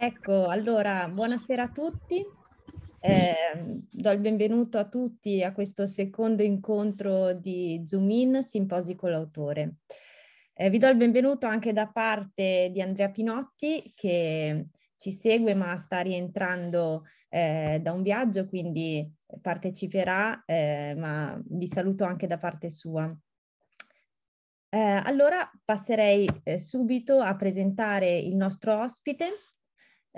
Ecco, allora, buonasera a tutti. Eh, do il benvenuto a tutti a questo secondo incontro di Zoom In, Simposi con l'autore. Eh, vi do il benvenuto anche da parte di Andrea Pinotti che ci segue ma sta rientrando eh, da un viaggio, quindi parteciperà, eh, ma vi saluto anche da parte sua. Eh, allora passerei eh, subito a presentare il nostro ospite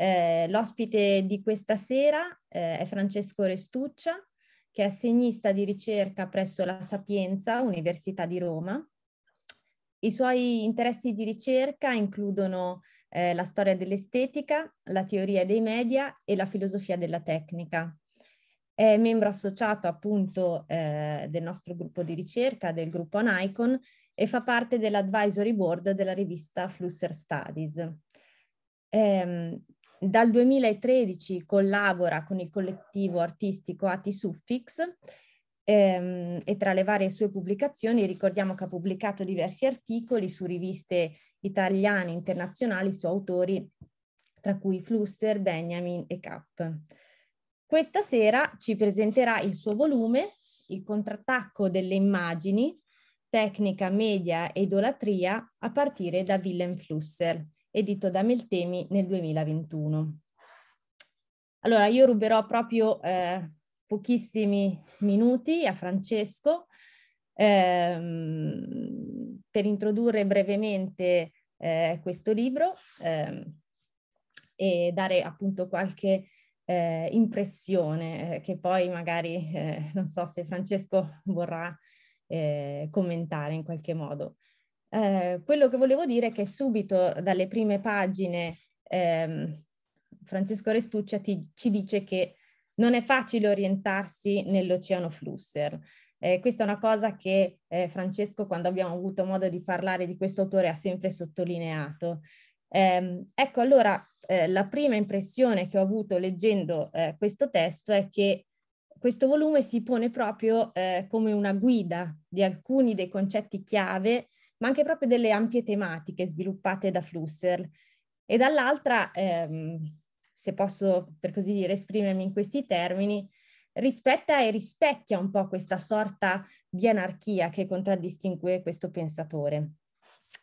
eh, l'ospite di questa sera eh, è Francesco Restuccia, che è assegnista di ricerca presso la Sapienza, Università di Roma. I suoi interessi di ricerca includono eh, la storia dell'estetica, la teoria dei media e la filosofia della tecnica. È membro associato appunto eh, del nostro gruppo di ricerca, del gruppo Nikon, e fa parte dell'advisory board della rivista Flusser Studies. Eh, dal 2013 collabora con il collettivo artistico Ati Suffix ehm, e tra le varie sue pubblicazioni ricordiamo che ha pubblicato diversi articoli su riviste italiane e internazionali su autori tra cui Flusser, Benjamin e Kapp. Questa sera ci presenterà il suo volume, Il contrattacco delle immagini, tecnica, media e idolatria, a partire da Willem Flusser edito da Meltemi nel 2021. Allora, io ruberò proprio eh, pochissimi minuti a Francesco ehm, per introdurre brevemente eh, questo libro ehm, e dare appunto qualche eh, impressione eh, che poi magari eh, non so se Francesco vorrà eh, commentare in qualche modo. Eh, quello che volevo dire è che subito dalle prime pagine ehm, Francesco Restuccia ti, ci dice che non è facile orientarsi nell'oceano flusser. Eh, questa è una cosa che eh, Francesco, quando abbiamo avuto modo di parlare di questo autore, ha sempre sottolineato. Eh, ecco, allora, eh, la prima impressione che ho avuto leggendo eh, questo testo è che questo volume si pone proprio eh, come una guida di alcuni dei concetti chiave ma anche proprio delle ampie tematiche sviluppate da Flusser. E dall'altra, ehm, se posso per così dire esprimermi in questi termini, rispetta e rispecchia un po' questa sorta di anarchia che contraddistingue questo pensatore.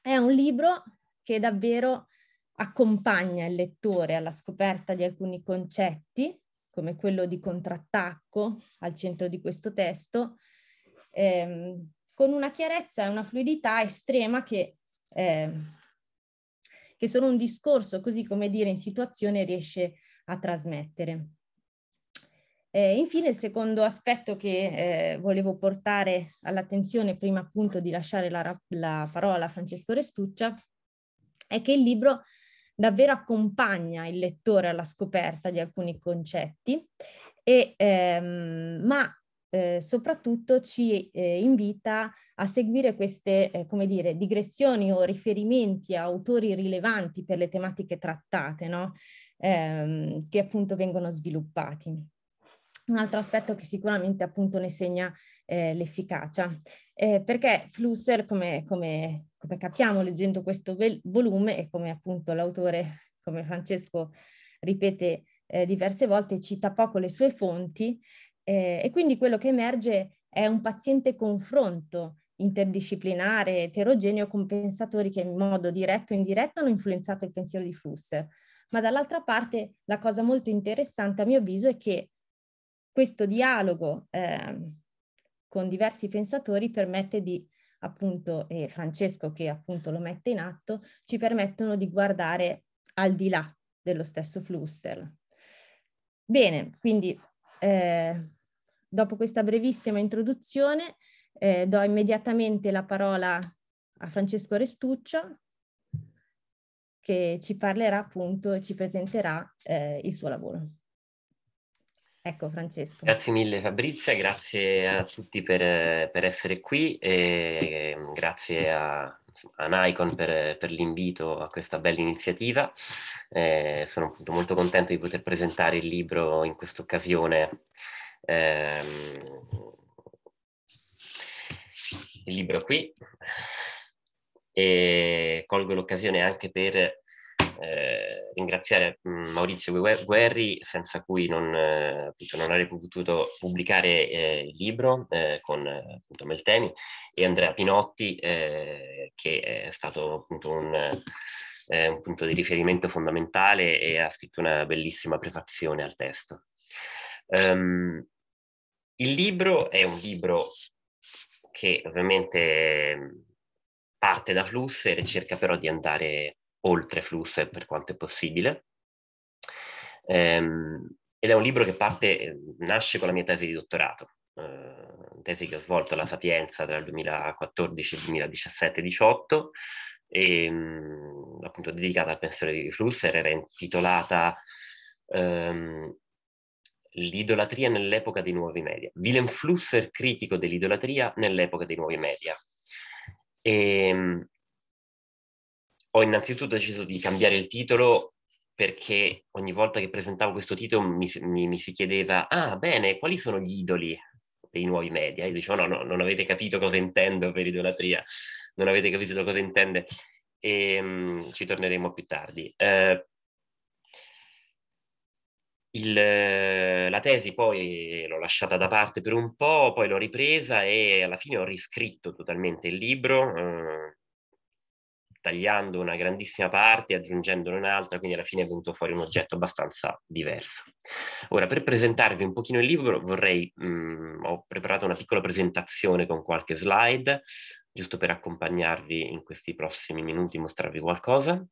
È un libro che davvero accompagna il lettore alla scoperta di alcuni concetti, come quello di contrattacco al centro di questo testo, ehm, con una chiarezza e una fluidità estrema che, eh, che solo un discorso, così come dire, in situazione riesce a trasmettere. Eh, infine, il secondo aspetto che eh, volevo portare all'attenzione prima appunto di lasciare la, la, parola a Francesco Restuccia è che il libro davvero accompagna il lettore alla scoperta di alcuni concetti, e, ehm, ma eh, soprattutto ci eh, invita a seguire queste, eh, come dire, digressioni o riferimenti a autori rilevanti per le tematiche trattate, no? ehm, che appunto vengono sviluppati. Un altro aspetto che sicuramente appunto ne segna eh, l'efficacia, eh, perché Flusser, come, come, come capiamo leggendo questo volume e come appunto l'autore, come Francesco ripete eh, diverse volte, cita poco le sue fonti, eh, e quindi quello che emerge è un paziente confronto interdisciplinare, eterogeneo, con pensatori che in modo diretto o indiretto hanno influenzato il pensiero di Flusser. Ma dall'altra parte la cosa molto interessante a mio avviso è che questo dialogo eh, con diversi pensatori permette di, appunto, e Francesco che appunto lo mette in atto, ci permettono di guardare al di là dello stesso Flusser. Bene, quindi eh, Dopo questa brevissima introduzione eh, do immediatamente la parola a Francesco Restuccio che ci parlerà appunto e ci presenterà eh, il suo lavoro. Ecco Francesco. Grazie mille Fabrizia, grazie a tutti per, per essere qui e ehm, grazie a, a Nikon per, per l'invito a questa bella iniziativa. Eh, sono appunto molto contento di poter presentare il libro in questa occasione Ehm, il libro qui e colgo l'occasione anche per eh, ringraziare mm, Maurizio Guerri senza cui non, eh, appunto, non avrei potuto pubblicare eh, il libro eh, con appunto, Meltemi e Andrea Pinotti eh, che è stato appunto un, un punto di riferimento fondamentale e ha scritto una bellissima prefazione al testo. Um, il libro è un libro che ovviamente ehm, parte da Fluss e cerca però di andare oltre Fluss per quanto è possibile. Um, ed è un libro che parte, nasce con la mia tesi di dottorato, uh, tesi che ho svolto alla Sapienza tra il 2014 e il 2017-18, e, appunto dedicata al pensiero di Flusser, era intitolata um, L'idolatria nell'epoca dei nuovi media. Willem Flusser, critico dell'idolatria nell'epoca dei nuovi media. E, ehm, ho innanzitutto deciso di cambiare il titolo perché ogni volta che presentavo questo titolo mi, mi, mi si chiedeva, ah bene, quali sono gli idoli dei nuovi media? Io dicevo, no, no, non avete capito cosa intendo per idolatria, non avete capito cosa intende. E, um, ci torneremo più tardi. Eh, il, eh, la tesi poi l'ho lasciata da parte per un po', poi l'ho ripresa e alla fine ho riscritto totalmente il libro, eh, tagliando una grandissima parte, aggiungendone un'altra, quindi alla fine è venuto fuori un oggetto abbastanza diverso. Ora, per presentarvi un pochino il libro, vorrei, mh, mm, ho preparato una piccola presentazione con qualche slide, giusto per accompagnarvi in questi prossimi minuti, mostrarvi qualcosa.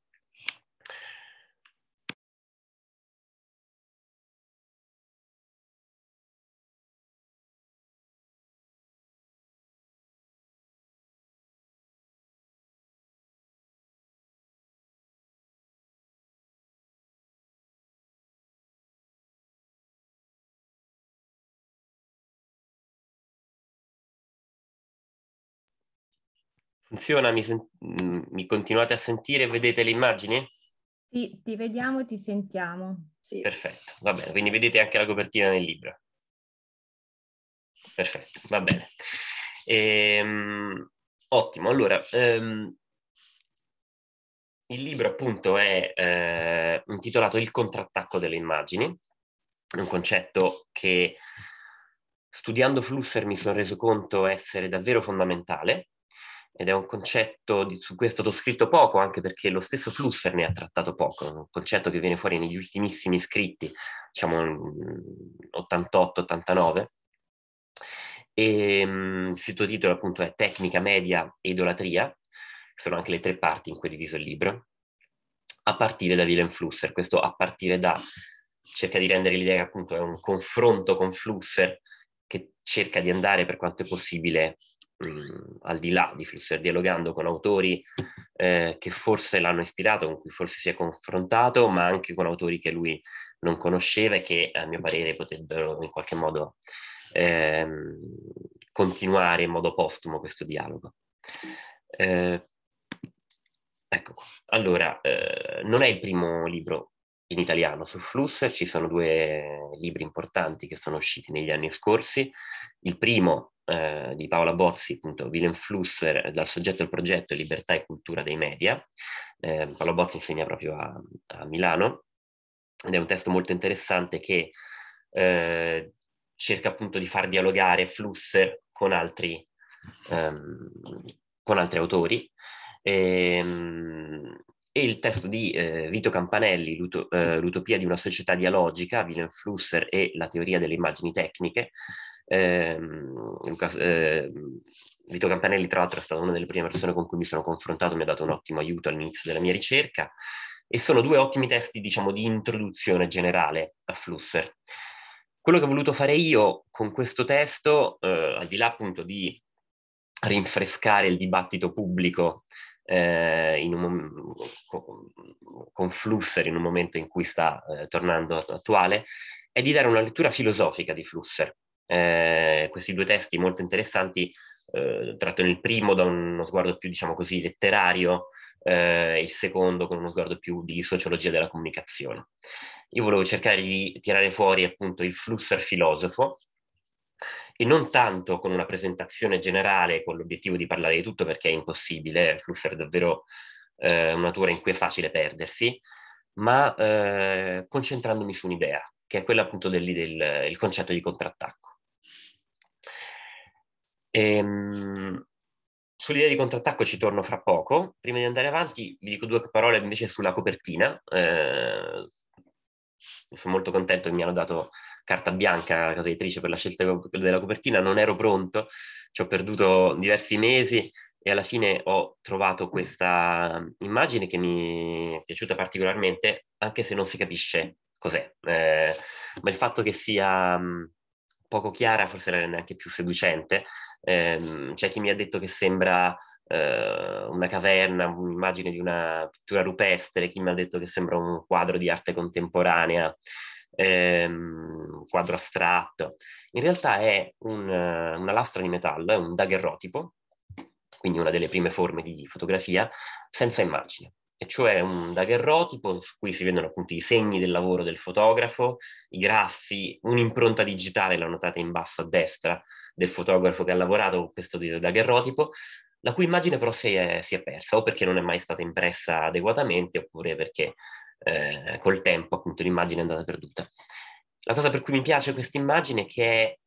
Funziona? Mi, sen- mm, mi continuate a sentire? Vedete le immagini? Sì, ti vediamo e ti sentiamo. Sì. Perfetto, va bene. Quindi vedete anche la copertina nel libro. Perfetto, va bene. Ehm, ottimo, allora... Ehm, il libro appunto è eh, intitolato Il contrattacco delle immagini, un concetto che studiando Flusser mi sono reso conto essere davvero fondamentale ed è un concetto di, su cui è stato scritto poco, anche perché lo stesso Flusser ne ha trattato poco, un concetto che viene fuori negli ultimissimi scritti, diciamo 88-89, e mh, il sottotitolo appunto è Tecnica, Media e Idolatria, sono anche le tre parti in cui è diviso il libro, a partire da Willem Flusser, questo a partire da, cerca di rendere l'idea che appunto è un confronto con Flusser che cerca di andare per quanto è possibile mh, al di là di Flusser, dialogando con autori eh, che forse l'hanno ispirato, con cui forse si è confrontato, ma anche con autori che lui non conosceva e che a mio parere potrebbero in qualche modo ehm, continuare in modo postumo questo dialogo. Eh, ecco, allora, eh, non è il primo libro in italiano su Flusser, ci sono due libri importanti che sono usciti negli anni scorsi. Il primo eh, di Paola Bozzi, appunto Willem Flusser, eh, dal soggetto al progetto Libertà e Cultura dei Media. Eh, Paola Bozzi insegna proprio a, a, Milano ed è un testo molto interessante che eh, cerca appunto di far dialogare Flusser con altri, ehm, con altri autori. E, ehm, e il testo di eh, Vito Campanelli, eh, L'utopia di una società dialogica, Willem Flusser e la teoria delle immagini tecniche, eh, Luca, eh, Vito Campanelli, tra l'altro, è stata una delle prime persone con cui mi sono confrontato, mi ha dato un ottimo aiuto all'inizio della mia ricerca. E sono due ottimi testi, diciamo, di introduzione generale a Flusser. Quello che ho voluto fare io con questo testo, eh, al di là appunto di rinfrescare il dibattito pubblico eh, un, con, Flusser in un momento in cui sta eh, tornando attuale, è di dare una lettura filosofica di Flusser eh, questi due testi molto interessanti, eh, trattano il primo da uno sguardo più, diciamo così, letterario, eh, il secondo con uno sguardo più di sociologia della comunicazione. Io volevo cercare di tirare fuori appunto il flusser filosofo, e non tanto con una presentazione generale con l'obiettivo di parlare di tutto perché è impossibile, il flusser è davvero eh, natura in cui è facile perdersi, ma eh, concentrandomi su un'idea, che è quella appunto del, del concetto di contrattacco. Ehm, Sull'idea di contrattacco ci torno fra poco. Prima di andare avanti, vi dico due parole invece sulla copertina. Eh, sono molto contento che mi hanno dato carta bianca a casa editrice per la scelta della copertina. Non ero pronto, ci ho perduto diversi mesi e alla fine ho trovato questa immagine che mi è piaciuta particolarmente, anche se non si capisce cos'è. Eh, ma il fatto che sia poco chiara, forse la rende anche più seducente. Eh, c'è chi mi ha detto che sembra eh, una caverna, un'immagine di una pittura rupestre, chi mi ha detto che sembra un quadro di arte contemporanea, ehm, un quadro astratto. In realtà è un, una lastra di metallo, è un daguerrotipo, quindi una delle prime forme di fotografia, senza immagine e cioè un daguerrotipo su cui si vedono appunto i segni del lavoro del fotografo, i graffi, un'impronta digitale, la notate in basso a destra, del fotografo che ha lavorato con questo daguerrotipo, la cui immagine però si è, si è persa o perché non è mai stata impressa adeguatamente oppure perché eh, col tempo appunto l'immagine è andata perduta. La cosa per cui mi piace questa immagine è che è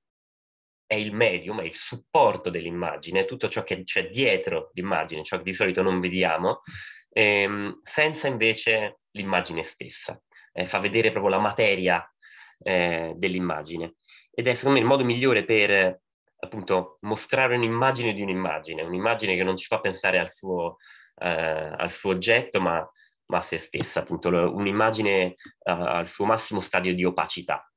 è il medium, è il supporto dell'immagine, tutto ciò che c'è dietro l'immagine, ciò che di solito non vediamo, ehm, senza invece l'immagine stessa. Eh, fa vedere proprio la materia eh, dell'immagine. Ed è secondo me il modo migliore per appunto mostrare un'immagine di un'immagine, un'immagine che non ci fa pensare al suo, eh, al suo oggetto, ma, ma, a se stessa, appunto un'immagine eh, al suo massimo stadio di opacità.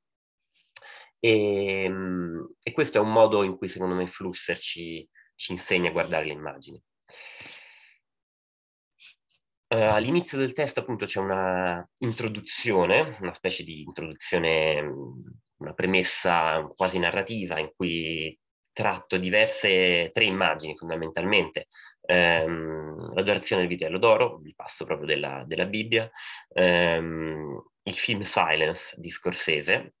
E, ehm, e, questo è un modo in cui secondo me Flusser ci, ci insegna a guardare le immagini. Uh, all'inizio del testo appunto c'è una introduzione, una specie di introduzione, una premessa quasi narrativa in cui tratto diverse, tre immagini fondamentalmente, ehm, l'adorazione del vitello d'oro, il passo proprio della, della Bibbia, ehm, il film Silence di Scorsese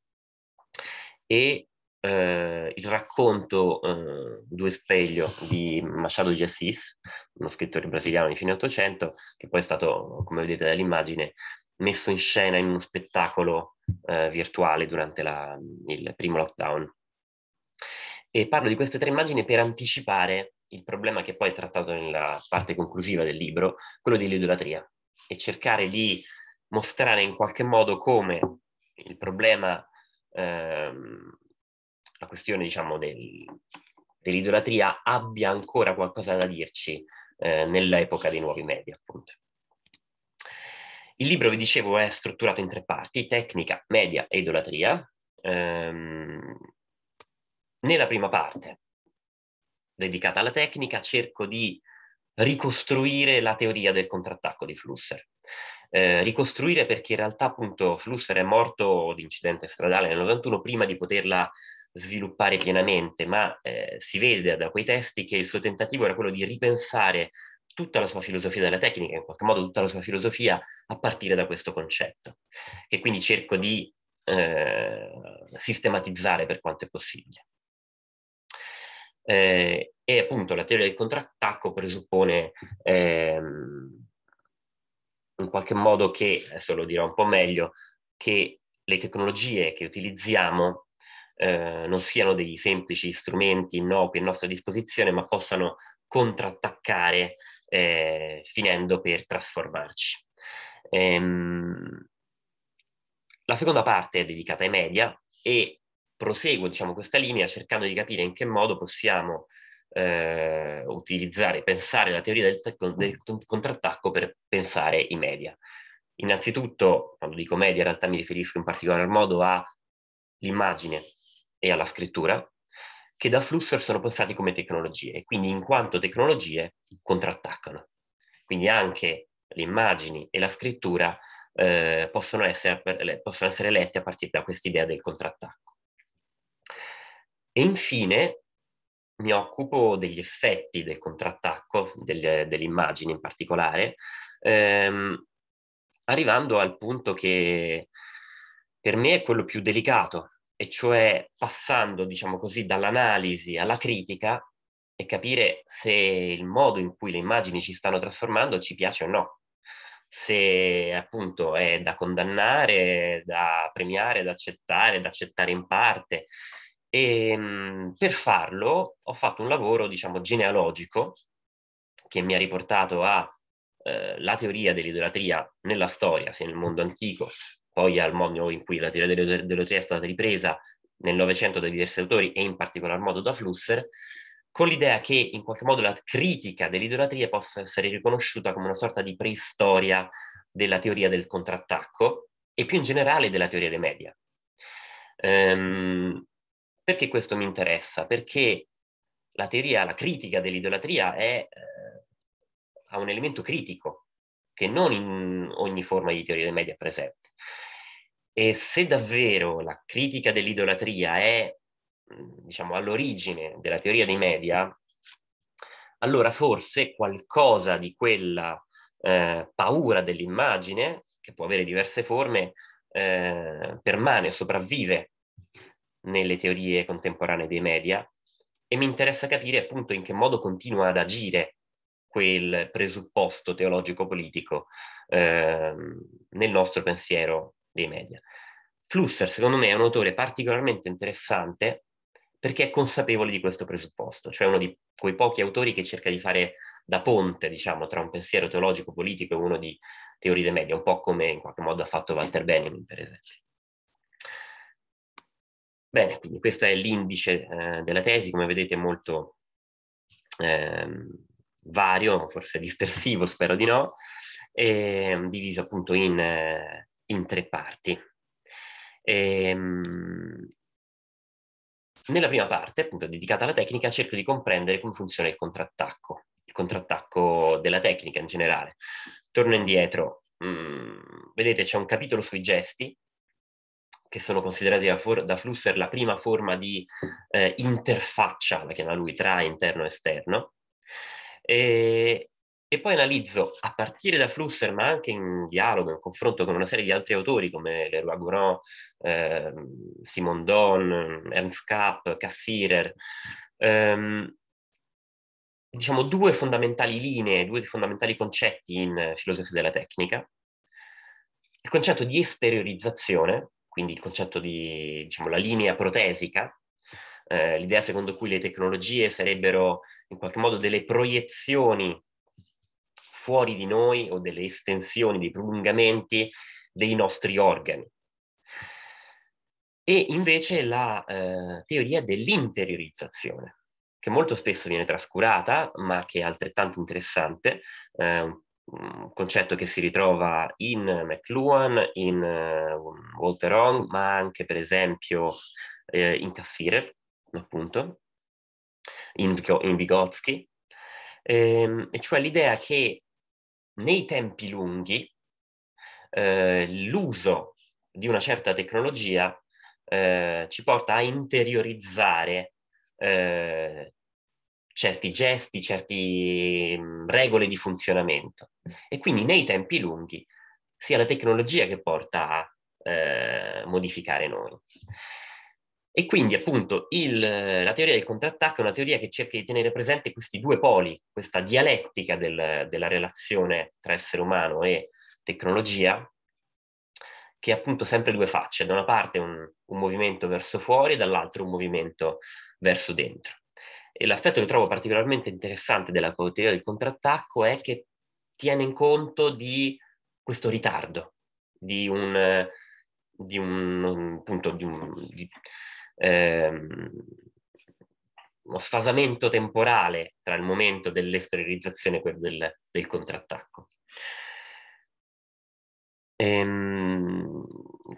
e eh, il racconto eh, Due Speglio di Machado de Assis, uno scrittore brasiliano di fine Ottocento, che poi è stato, come vedete dall'immagine, messo in scena in uno spettacolo eh, virtuale durante la, il primo lockdown. E parlo di queste tre immagini per anticipare il problema che poi è trattato nella parte conclusiva del libro, quello dell'idolatria, e cercare di mostrare in qualche modo come il problema ehm, la questione diciamo, del, dell'idolatria abbia ancora qualcosa da dirci eh, nell'epoca dei nuovi media, appunto. Il libro, vi dicevo, è strutturato in tre parti, tecnica, media e idolatria. Ehm, nella prima parte, dedicata alla tecnica, cerco di ricostruire la teoria del contrattacco di Flusser. Eh, ricostruire perché in realtà appunto Flusser è morto di incidente stradale nel 91 prima di poterla sviluppare pienamente, ma eh, si vede da quei testi che il suo tentativo era quello di ripensare tutta la sua filosofia della tecnica, in qualche modo tutta la sua filosofia, a partire da questo concetto, che quindi cerco di eh, sistematizzare per quanto è possibile. Eh, e appunto la teoria del contrattacco presuppone ehm, in qualche modo che, adesso lo dirò un po' meglio, che le tecnologie che utilizziamo eh, non siano dei semplici strumenti innocui a nostra disposizione, ma possano contrattaccare eh, finendo per trasformarci. Ehm, la seconda parte è dedicata ai media e proseguo diciamo, questa linea cercando di capire in che modo possiamo eh, utilizzare, pensare la teoria del, del contrattacco per pensare i media. Innanzitutto, quando dico media, in realtà mi riferisco in particolar modo all'immagine, e alla scrittura, che da Flusher sono pensati come tecnologie, e quindi in quanto tecnologie contrattaccano. Quindi anche le immagini e la scrittura eh, possono, essere, possono essere lette a partire da quest'idea del contrattacco. E infine mi occupo degli effetti del contrattacco, del, delle immagini in particolare, ehm, arrivando al punto che per me è quello più delicato e cioè passando, diciamo così, dall'analisi alla critica e capire se il modo in cui le immagini ci stanno trasformando ci piace o no, se appunto è da condannare, da premiare, da accettare, da accettare in parte. E ehm, per farlo ho fatto un lavoro, diciamo, genealogico che mi ha riportato alla eh, teoria dell'idolatria nella storia, sia nel mondo antico poi al modo in cui la teoria delle, è stata ripresa nel Novecento da diversi autori e in particolar modo da Flusser, con l'idea che in qualche modo la critica dell'idolatria possa essere riconosciuta come una sorta di preistoria della teoria del contrattacco e più in generale della teoria dei media. Ehm, perché questo mi interessa? Perché la teoria, la critica dell'idolatria è, eh, ha un elemento critico che non in ogni forma di teoria dei media è presente. E se davvero la critica dell'idolatria è, diciamo, all'origine della teoria dei media, allora forse qualcosa di quella eh, paura dell'immagine, che può avere diverse forme, eh, permane, sopravvive nelle teorie contemporanee dei media e mi interessa capire appunto in che modo continua ad agire quel presupposto teologico-politico eh, nel nostro pensiero dei media. Flusser, secondo me, è un autore particolarmente interessante perché è consapevole di questo presupposto, cioè uno di quei pochi autori che cerca di fare da ponte, diciamo, tra un pensiero teologico-politico e uno di teorie dei media, un po' come in qualche modo ha fatto Walter Benjamin, per esempio. Bene, quindi questo è l'indice eh, della tesi, come vedete molto, ehm, vario, forse dispersivo, spero di no, eh, diviso appunto in, eh, in tre parti. E, ehm, nella prima parte, appunto dedicata alla tecnica, cerco di comprendere come funziona il contrattacco, il contrattacco della tecnica in generale. Torno indietro, mh, mm, vedete c'è un capitolo sui gesti, che sono considerati da, for- da Flusser la prima forma di eh, interfaccia, la chiama lui, tra interno e esterno, e, e poi analizzo a partire da Flusser, ma anche in dialogo, in confronto con una serie di altri autori come Leroy Gouron, eh, Simondon, Ernst Kapp, Cassirer, ehm, diciamo due fondamentali linee, due fondamentali concetti in filosofia della tecnica. Il concetto di esteriorizzazione, quindi il concetto di, diciamo, la linea protesica, eh, l'idea secondo cui le tecnologie sarebbero in qualche modo delle proiezioni fuori di noi o delle estensioni, dei prolungamenti dei nostri organi. E invece la eh, teoria dell'interiorizzazione, che molto spesso viene trascurata, ma che è altrettanto interessante, eh, un concetto che si ritrova in McLuhan, in uh, Walter Hong, ma anche per esempio eh, in Cassirer, appunto, in, in Vygotsky, ehm, e cioè l'idea che nei tempi lunghi eh, l'uso di una certa tecnologia eh, ci porta a interiorizzare eh, certi gesti, certe mm, regole di funzionamento. E quindi nei tempi lunghi sia la tecnologia che porta a eh, modificare noi. E quindi appunto il, la teoria del contrattacco è una teoria che cerca di tenere presente questi due poli, questa dialettica del, della relazione tra essere umano e tecnologia, che è appunto sempre due facce, da una parte un, un movimento verso fuori e dall'altra un movimento verso dentro. E l'aspetto che trovo particolarmente interessante della teoria del contrattacco è che tiene in conto di questo ritardo, di un, di un, appunto, di un di, ehm, uno sfasamento temporale tra il momento dell'esteriorizzazione e quello del, del contrattacco. Ehm,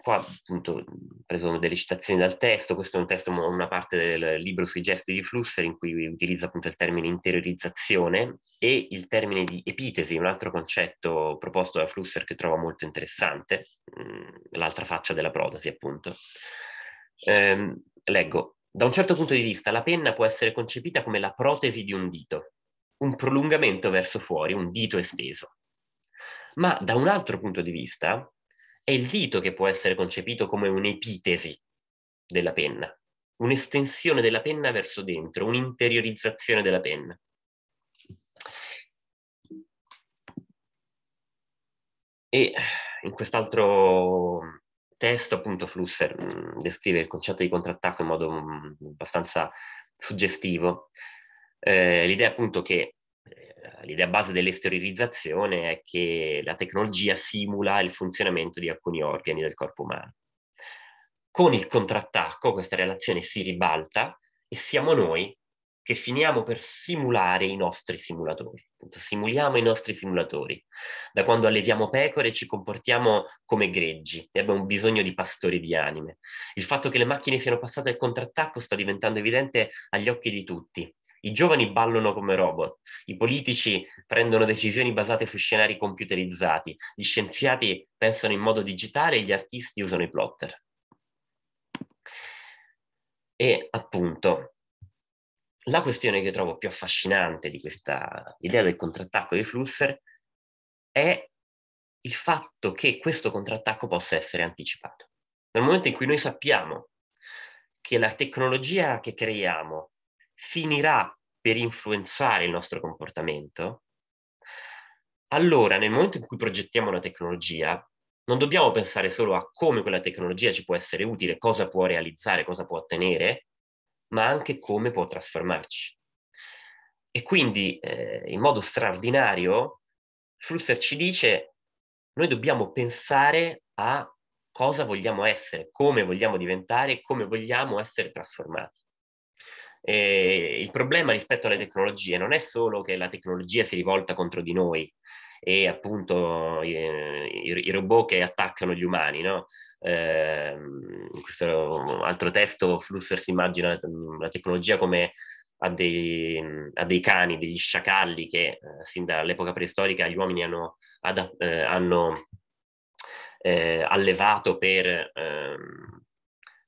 qua appunto ho preso delle citazioni dal testo, questo è un testo, una parte del libro sui gesti di Flusser in cui utilizza appunto il termine interiorizzazione e il termine di epitesi, un altro concetto proposto da Flusser che trovo molto interessante, mm, l'altra faccia della protesi appunto. Ehm, leggo, da un certo punto di vista la penna può essere concepita come la protesi di un dito, un prolungamento verso fuori, un dito esteso. Ma da un altro punto di vista è il dito che può essere concepito come un'epitesi della penna, un'estensione della penna verso dentro, un'interiorizzazione della penna. E in quest'altro testo, appunto, Flusser mh, mhmm, descrive il concetto di contrattacco in modo mh, mhmm, abbastanza suggestivo. Eh, l'idea, appunto, che eh, l'idea base dell'esteriorizzazione è che la tecnologia simula il funzionamento di alcuni organi del corpo umano. Con il contrattacco, questa relazione si ribalta e siamo noi che finiamo per simulare i nostri simulatori. Simuliamo i nostri simulatori. Da quando alleviamo pecore ci comportiamo come greggi e abbiamo bisogno di pastori di anime. Il fatto che le macchine siano passate al contrattacco sta diventando evidente agli occhi di tutti. I giovani ballano come robot, i politici prendono decisioni basate su scenari computerizzati, gli scienziati pensano in modo digitale e gli artisti usano i plotter. E appunto, la questione che trovo più affascinante di questa idea del contrattacco dei Flusser è il fatto che questo contrattacco possa essere anticipato. Nel momento in cui noi sappiamo che la tecnologia che creiamo finirà per influenzare il nostro comportamento, allora nel momento in cui progettiamo una tecnologia, non dobbiamo pensare solo a come quella tecnologia ci può essere utile, cosa può realizzare, cosa può ottenere, ma anche come può trasformarci. E quindi, eh, in modo straordinario, Flusser ci dice, noi dobbiamo pensare a cosa vogliamo essere, come vogliamo diventare, come vogliamo essere trasformati. E il problema rispetto alle tecnologie non è solo che la tecnologia si rivolta contro di noi e appunto eh, i, i, robot che attaccano gli umani, no? in ehm, questo altro testo Flusser si immagina la tecnologia come a dei, a dei, cani, degli sciacalli che eh, sin dall'epoca preistorica gli uomini hanno, ad, eh, hanno eh, allevato per, ehm,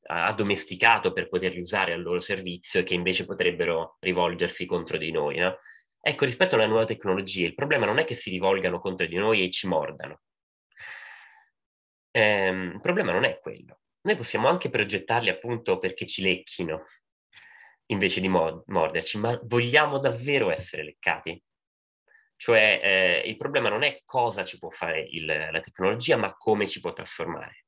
addomesticato per poterli usare al loro servizio e che invece potrebbero rivolgersi contro di noi. No? Ecco, rispetto alla nuova tecnologia, il problema non è che si rivolgano contro di noi e ci mordano. Ehm, il problema non è quello. Noi possiamo anche progettarli appunto perché ci lecchino invece di morderci, ma vogliamo davvero essere leccati? Cioè eh, il problema non è cosa ci può fare il, la tecnologia, ma come ci può trasformare.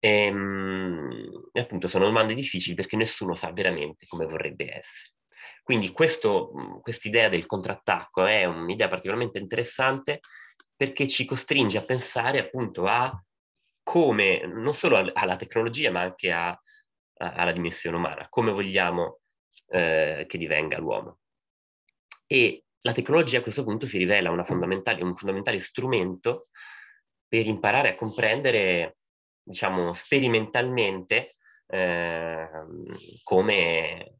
E, ehm, e, appunto sono domande difficili perché nessuno sa veramente come vorrebbe essere. Quindi questa idea del contrattacco è un'idea particolarmente interessante perché ci costringe a pensare appunto a come, non solo alla tecnologia, ma anche a, a, alla dimensione umana, come vogliamo eh, che divenga l'uomo. E la tecnologia a questo punto si rivela un fondamentale strumento per imparare a comprendere, diciamo, sperimentalmente eh, come,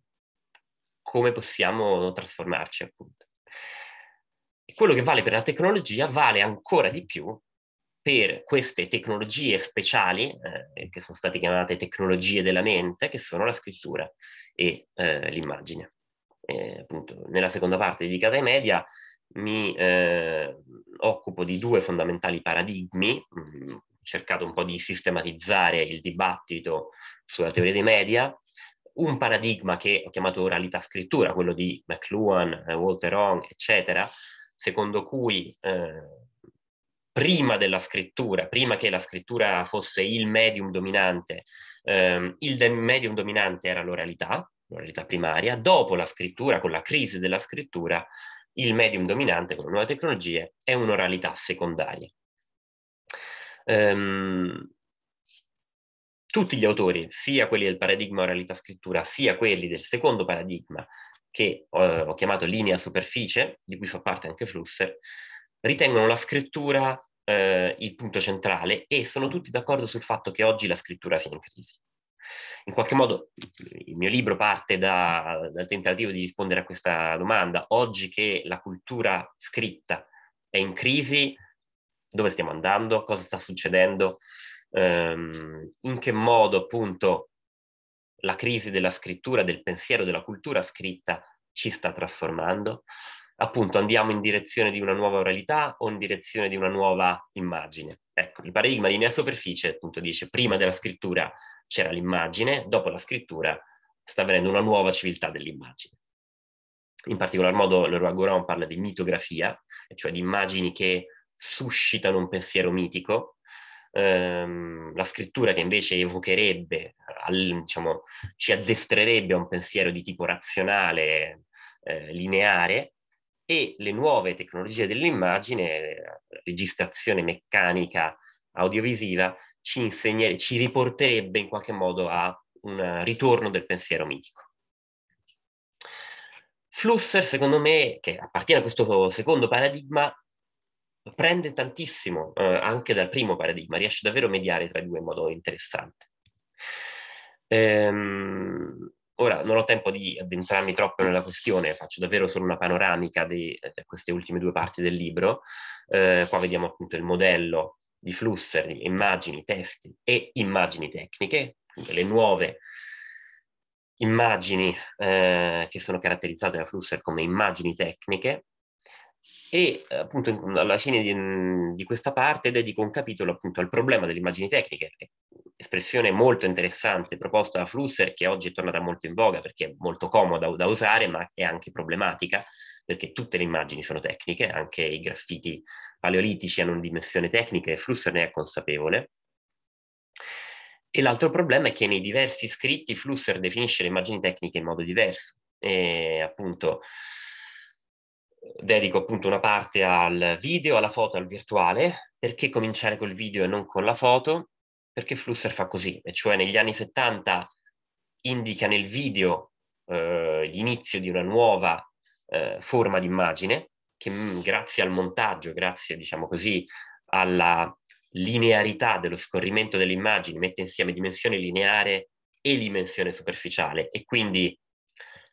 come possiamo trasformarci, appunto quello che vale per la tecnologia vale ancora di più per queste tecnologie speciali, eh, che sono state chiamate tecnologie della mente, che sono la scrittura e eh, l'immagine. E, appunto, nella seconda parte dedicata ai media mi eh, occupo di due fondamentali paradigmi, mm, ho cercato un po' di sistematizzare il dibattito sulla teoria dei media, un paradigma che ho chiamato oralità scrittura, quello di McLuhan, Walter Hong, eccetera, secondo cui eh, prima della scrittura, prima che la scrittura fosse il medium dominante, ehm, il medium dominante era l'oralità, l'oralità primaria, dopo la scrittura, con la crisi della scrittura, il medium dominante con le nuove tecnologie è un'oralità secondaria. Ehm, tutti gli autori, sia quelli del paradigma oralità-scrittura, sia quelli del secondo paradigma che ho, eh, ho chiamato linea superficie, di cui fa parte anche Flusser, ritengono la scrittura eh, il punto centrale e sono tutti d'accordo sul fatto che oggi la scrittura sia in crisi. In qualche modo il mio libro parte da, dal tentativo di rispondere a questa domanda. Oggi che la cultura scritta è in crisi, dove stiamo andando, cosa sta succedendo, ehm, in che modo appunto la crisi della scrittura, del pensiero, della cultura scritta ci sta trasformando, appunto andiamo in direzione di una nuova oralità o in direzione di una nuova immagine. Ecco, il paradigma di nea superficie appunto dice prima della scrittura c'era l'immagine, dopo la scrittura sta avvenendo una nuova civiltà dell'immagine. In particolar modo Leroy Goron parla di mitografia, cioè di immagini che suscitano un pensiero mitico, ehm, la scrittura che invece evocherebbe, al, diciamo, ci addestrerebbe a un pensiero di tipo razionale, eh, lineare, e le nuove tecnologie dell'immagine, eh, registrazione meccanica, audiovisiva, ci, insegner- ci riporterebbe in qualche modo a un ritorno del pensiero mitico. Flusser, secondo me, che appartiene a questo secondo paradigma, prende tantissimo eh, anche dal primo paradigma, riesce davvero a mediare tra i due in modo interessante. Ehm, ora non ho tempo di addentrarmi troppo nella questione, faccio davvero solo una panoramica di eh, queste ultime due parti del libro. Eh, qua vediamo appunto il modello di flusser, immagini, testi e immagini tecniche, le nuove immagini eh, che sono caratterizzate da flusser come immagini tecniche, e appunto alla fine di, mm, di, questa parte dedico un capitolo appunto al problema delle immagini tecniche, espressione molto interessante proposta da Flusser che oggi è tornata molto in voga perché è molto comoda da usare ma è anche problematica perché tutte le immagini sono tecniche, anche i graffiti paleolitici hanno una dimensione tecnica e Flusser ne è consapevole. E l'altro problema è che nei diversi scritti Flusser definisce le immagini tecniche in modo diverso e appunto dedico appunto una parte al video, alla foto, al virtuale. Perché cominciare col video e non con la foto? Perché Flusser fa così, e cioè negli anni 70 indica nel video eh, l'inizio di una nuova eh, forma di immagine che mm, grazie al montaggio, grazie diciamo così alla linearità dello scorrimento delle immagini mette insieme dimensione lineare e dimensione superficiale e quindi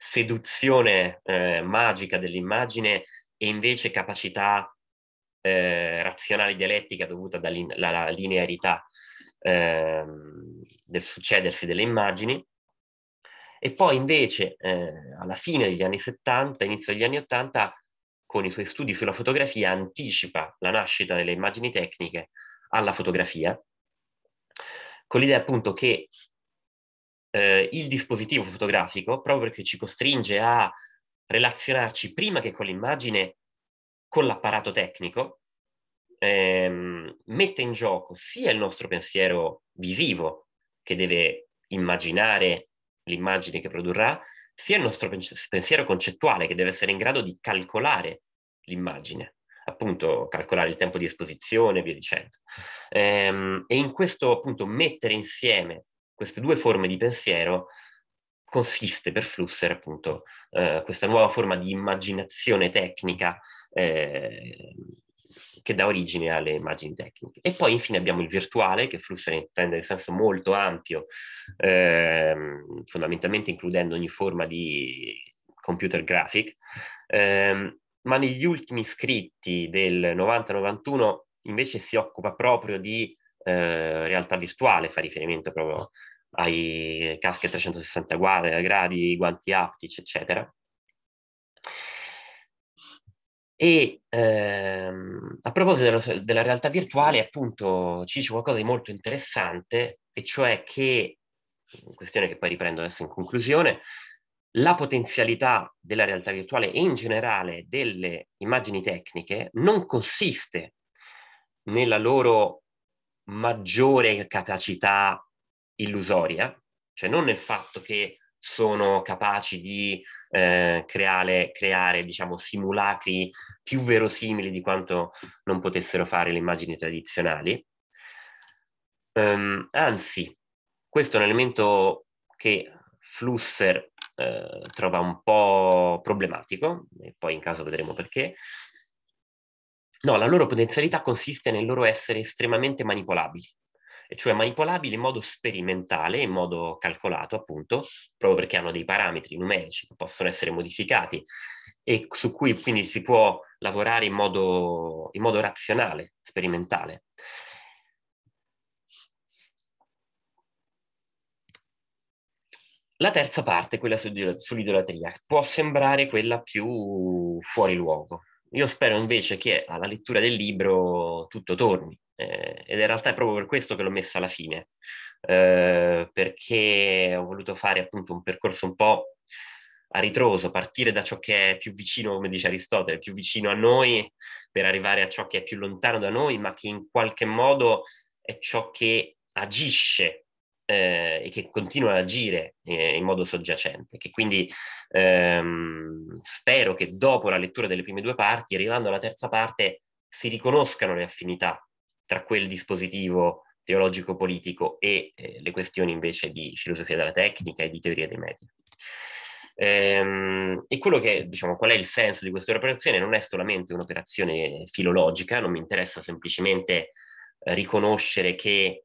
seduzione eh, magica dell'immagine e invece capacità eh, razionale dialettica dovuta alla linearità eh, del succedersi delle immagini. E poi invece eh, alla fine degli anni 70, inizio degli anni 80, con i suoi studi sulla fotografia anticipa la nascita delle immagini tecniche alla fotografia, con l'idea appunto che eh, il dispositivo fotografico, proprio perché ci costringe a relazionarci prima che con l'immagine con l'apparato tecnico, ehm, mette in gioco sia il nostro pensiero visivo, che deve immaginare l'immagine che produrrà, sia il nostro pensiero concettuale, che deve essere in grado di calcolare l'immagine, appunto calcolare il tempo di esposizione e via dicendo. Ehm, e in questo appunto mettere insieme queste due forme di pensiero consiste per Flusser appunto eh, questa nuova forma di immaginazione tecnica eh, che dà origine alle immagini tecniche. E poi infine abbiamo il virtuale, che Flusser intende in senso molto ampio, ehm, fondamentalmente includendo ogni forma di computer graphic, ehm, ma negli ultimi scritti del 90-91 invece si occupa proprio di eh, realtà virtuale, fa riferimento proprio ai caschi a 360 gradi, guanti aptici, eccetera. E ehm, a proposito dello, della realtà virtuale, appunto, ci dice qualcosa di molto interessante, e cioè che, questione che poi riprendo adesso in conclusione, la potenzialità della realtà virtuale e in generale delle immagini tecniche non consiste nella loro maggiore capacità illusoria, cioè non nel fatto che sono capaci di eh, creare, creare, diciamo, simulacri più verosimili di quanto non potessero fare le immagini tradizionali. Um, anzi, questo è un elemento che Flusser eh, trova un po' problematico, e poi in caso vedremo perché, No, la loro potenzialità consiste nel loro essere estremamente manipolabili, cioè manipolabili in modo sperimentale, in modo calcolato appunto, proprio perché hanno dei parametri numerici che possono essere modificati e su cui quindi si può lavorare in modo, in modo razionale, sperimentale. La terza parte, quella sull'idolatria, può sembrare quella più fuori luogo, io spero invece che alla lettura del libro tutto torni, eh, ed in realtà è proprio per questo che l'ho messa alla fine, eh, perché ho voluto fare appunto un percorso un po' a ritroso, partire da ciò che è più vicino, come dice Aristotele, più vicino a noi, per arrivare a ciò che è più lontano da noi, ma che in qualche modo è ciò che agisce eh, e che continua ad agire eh, in modo soggiacente, che quindi ehm, spero che dopo la lettura delle prime due parti, arrivando alla terza parte, si riconoscano le affinità tra quel dispositivo teologico-politico e eh, le questioni invece di filosofia della tecnica e di teoria dei media. Ehm, e quello che, diciamo, qual è il senso di questa operazione? Non è solamente un'operazione filologica, non mi interessa semplicemente eh, riconoscere che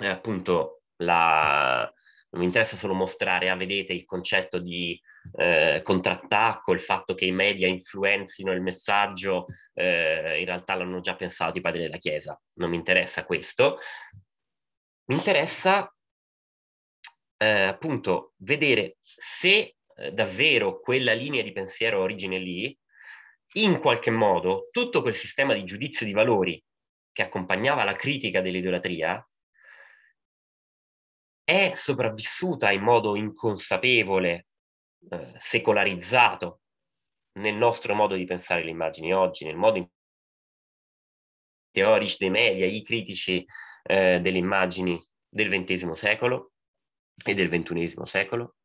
eh, appunto la, non mi interessa solo mostrare a ah, vedete il concetto di eh, contrattacco, il fatto che i media influenzino il messaggio, eh, in realtà l'hanno già pensato i padri della Chiesa, non mi interessa questo, mi interessa eh, appunto vedere se eh, davvero quella linea di pensiero origine lì, in qualche modo tutto quel sistema di giudizio di valori che accompagnava la critica dell'idolatria, è sopravvissuta in modo inconsapevole, eh, secolarizzato nel nostro modo di pensare le immagini oggi, nel modo in cui i teorici dei media, i critici eh, delle immagini del XX secolo e del XXI secolo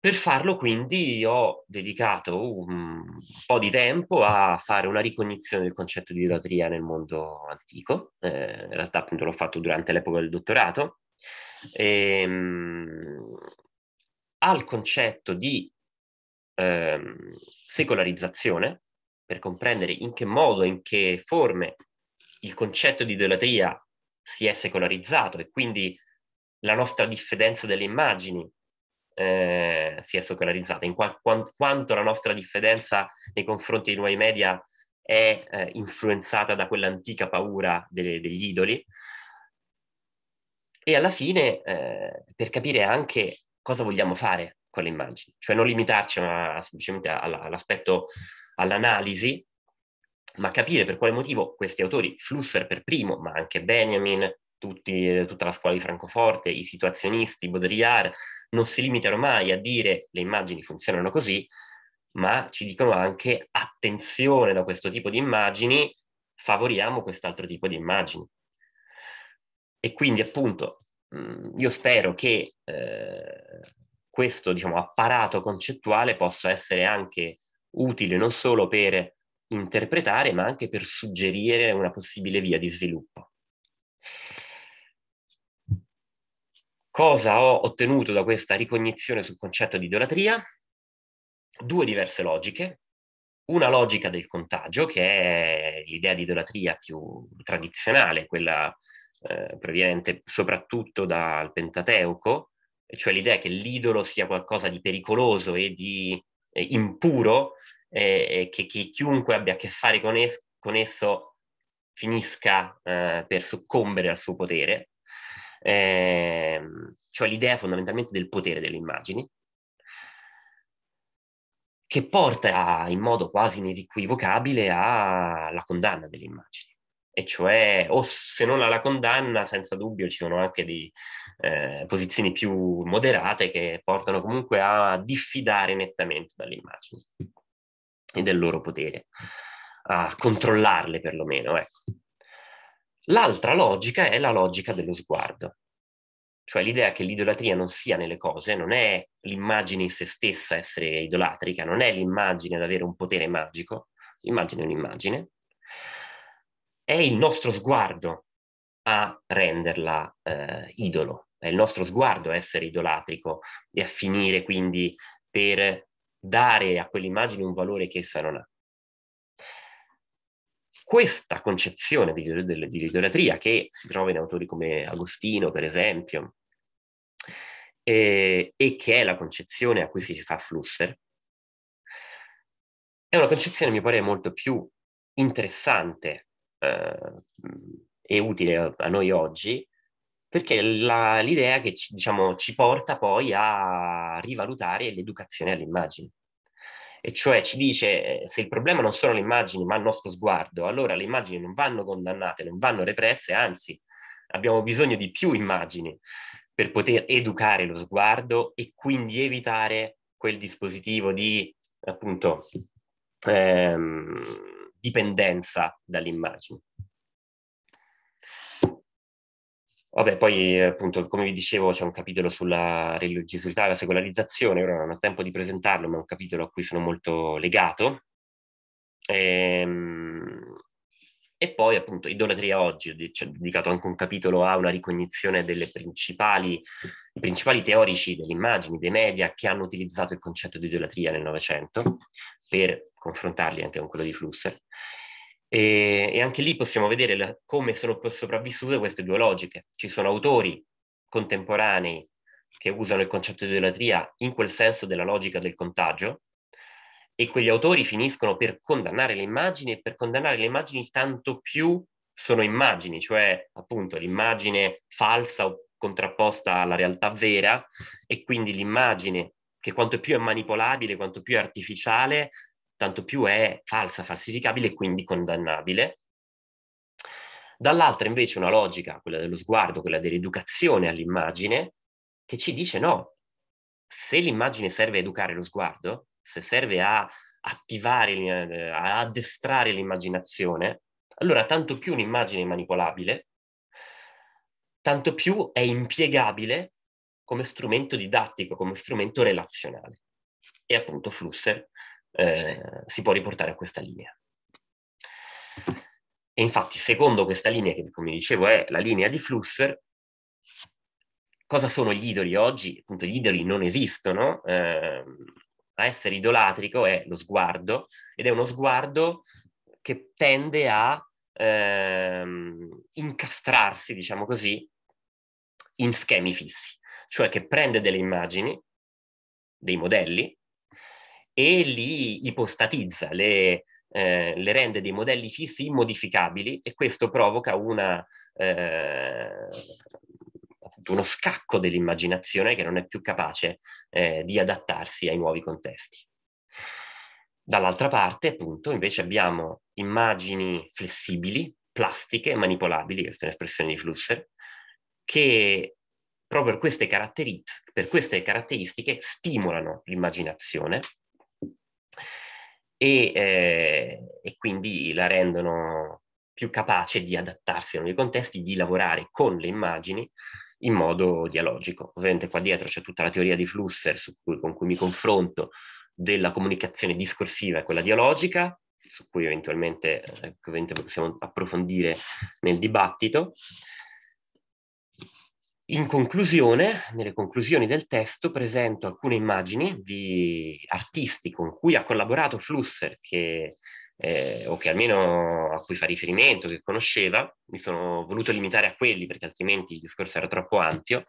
per farlo quindi ho dedicato un po' di tempo a fare una ricognizione del concetto di idolatria nel mondo antico, eh, in realtà appunto l'ho fatto durante l'epoca del dottorato, e, ehm, mh, al concetto di eh, secolarizzazione, per comprendere in che modo, in che forme il concetto di idolatria si è secolarizzato e quindi la nostra diffidenza delle immagini eh, si è secolarizzata, in qua, quant, quanto la nostra diffidenza nei confronti dei nuovi media è eh, influenzata da quell'antica paura delle, degli idoli. E alla fine, eh, per capire anche cosa vogliamo fare con le immagini, cioè non limitarci a, semplicemente all'aspetto, all'analisi, ma capire per quale motivo questi autori, Flusher per primo, ma anche Benjamin, tutti, tutta la scuola di Francoforte, i situazionisti, Baudrillard, non si limitano mai a dire le immagini funzionano così, ma ci dicono anche attenzione da questo tipo di immagini, favoriamo quest'altro tipo di immagini. E quindi appunto mhmm, io spero che eh, questo diciamo, apparato concettuale possa essere anche utile non solo per interpretare, ma anche per suggerire una possibile via di sviluppo. Cosa ho ottenuto da questa ricognizione sul concetto di idolatria? Due diverse logiche. Una logica del contagio, che è l'idea di idolatria più tradizionale, quella eh, proveniente soprattutto dal Pentateuco, cioè l'idea che l'idolo sia qualcosa di pericoloso e di eh, impuro, eh, che, che, chiunque abbia a che fare con, es- con esso finisca eh, per soccombere al suo potere eh, cioè l'idea fondamentalmente del potere delle immagini, che porta in modo quasi inequivocabile alla condanna delle immagini. E cioè, o se non alla condanna, senza dubbio ci sono anche di, eh, posizioni più moderate che portano comunque a diffidare nettamente dalle immagini e del loro potere, a controllarle perlomeno. Ecco. L'altra logica è la logica dello sguardo, cioè l'idea che l'idolatria non sia nelle cose, non è l'immagine in se stessa essere idolatrica, non è l'immagine ad avere un potere magico, l'immagine è un'immagine, è il nostro sguardo a renderla eh, idolo, è il nostro sguardo a essere idolatrico e a finire quindi per dare a quell'immagine un valore che essa non ha questa concezione di, di, di idolatria che si trova in autori come Agostino, per esempio, e, e che è la concezione a cui si fa Flusser, è una concezione, mi pare, molto più interessante eh, e utile a, a noi oggi, perché la, l'idea che ci, diciamo, ci porta poi a rivalutare l'educazione all'immagine e cioè ci dice eh, se il problema non sono le immagini ma il nostro sguardo, allora le immagini non vanno condannate, non vanno represse, anzi abbiamo bisogno di più immagini per poter educare lo sguardo e quindi evitare quel dispositivo di appunto ehm, dipendenza dall'immagine. Vabbè, poi appunto, come vi dicevo, c'è un capitolo sulla religiosità e la secolarizzazione, ora non ho tempo di presentarlo, ma è un capitolo a cui sono molto legato. Ehm... E poi appunto idolatria oggi, ho dedicato anche un capitolo a una ricognizione dei principali teorici delle immagini, dei media che hanno utilizzato il concetto di idolatria nel Novecento per confrontarli anche con quello di Flusser. E, e anche lì possiamo vedere la, come sono sopravvissute queste due logiche. Ci sono autori contemporanei che usano il concetto di idolatria in quel senso della logica del contagio, e quegli autori finiscono per condannare le immagini e per condannare le immagini tanto più sono immagini, cioè appunto l'immagine falsa o contrapposta alla realtà vera e quindi l'immagine che quanto più è manipolabile, quanto più è artificiale, tanto più è falsa, falsificabile e quindi condannabile. Dall'altra invece una logica, quella dello sguardo, quella dell'educazione all'immagine, che ci dice no, se l'immagine serve a educare lo sguardo, se serve a attivare, eh, a addestrare l'immaginazione, allora tanto più un'immagine è manipolabile, tanto più è impiegabile come strumento didattico, come strumento relazionale. E appunto Flusser eh, si può riportare a questa linea. E infatti, secondo questa linea, che come dicevo è la linea di Flusser, cosa sono gli idoli oggi? Appunto, gli idoli non esistono. Eh, a essere idolatrico è lo sguardo, ed è uno sguardo che tende a ehm, incastrarsi, diciamo così, in schemi fissi, cioè che prende delle immagini, dei modelli, e li ipostatizza, le, eh, le rende dei modelli fissi immodificabili e questo provoca una, eh, uno scacco dell'immaginazione che non è più capace eh, di adattarsi ai nuovi contesti. Dall'altra parte, appunto, invece abbiamo immagini flessibili, plastiche, manipolabili, questa è un'espressione di Flusser, che proprio per queste, per queste caratteristiche stimolano l'immaginazione e, eh, e quindi la rendono più capace di adattarsi a nuovi contesti, di lavorare con le immagini in modo dialogico. Ovviamente qua dietro c'è tutta la teoria di Flusser cui, con cui mi confronto della comunicazione discorsiva e quella dialogica, su cui eventualmente, eventualmente eh, possiamo approfondire nel dibattito. In conclusione, nelle conclusioni del testo, presento alcune immagini di artisti con cui ha collaborato Flusser, che, eh, o che almeno a cui fa riferimento, che conosceva. Mi sono voluto limitare a quelli perché altrimenti il discorso era troppo ampio,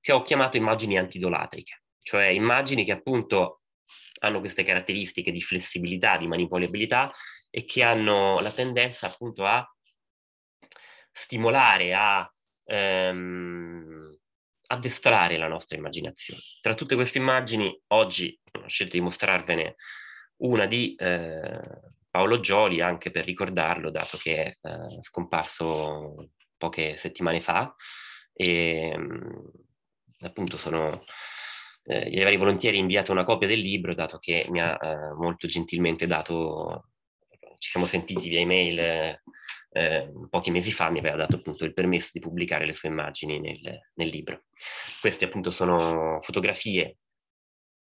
che ho chiamato immagini antidolatriche, cioè immagini che appunto hanno queste caratteristiche di flessibilità, di manipolabilità e che hanno la tendenza appunto a stimolare, a ehm, addestrare la nostra immaginazione. Tra tutte queste immagini, oggi ho scelto di mostrarvene una di eh, Paolo Gioli, anche per ricordarlo, dato che è eh, scomparso poche settimane fa, e ehm, appunto sono eh, gli avrei volentieri inviato una copia del libro, dato che mi ha eh, molto gentilmente dato, ci siamo sentiti via email eh, eh, pochi mesi fa mi aveva dato appunto il permesso di pubblicare le sue immagini nel, nel libro. Queste appunto sono fotografie,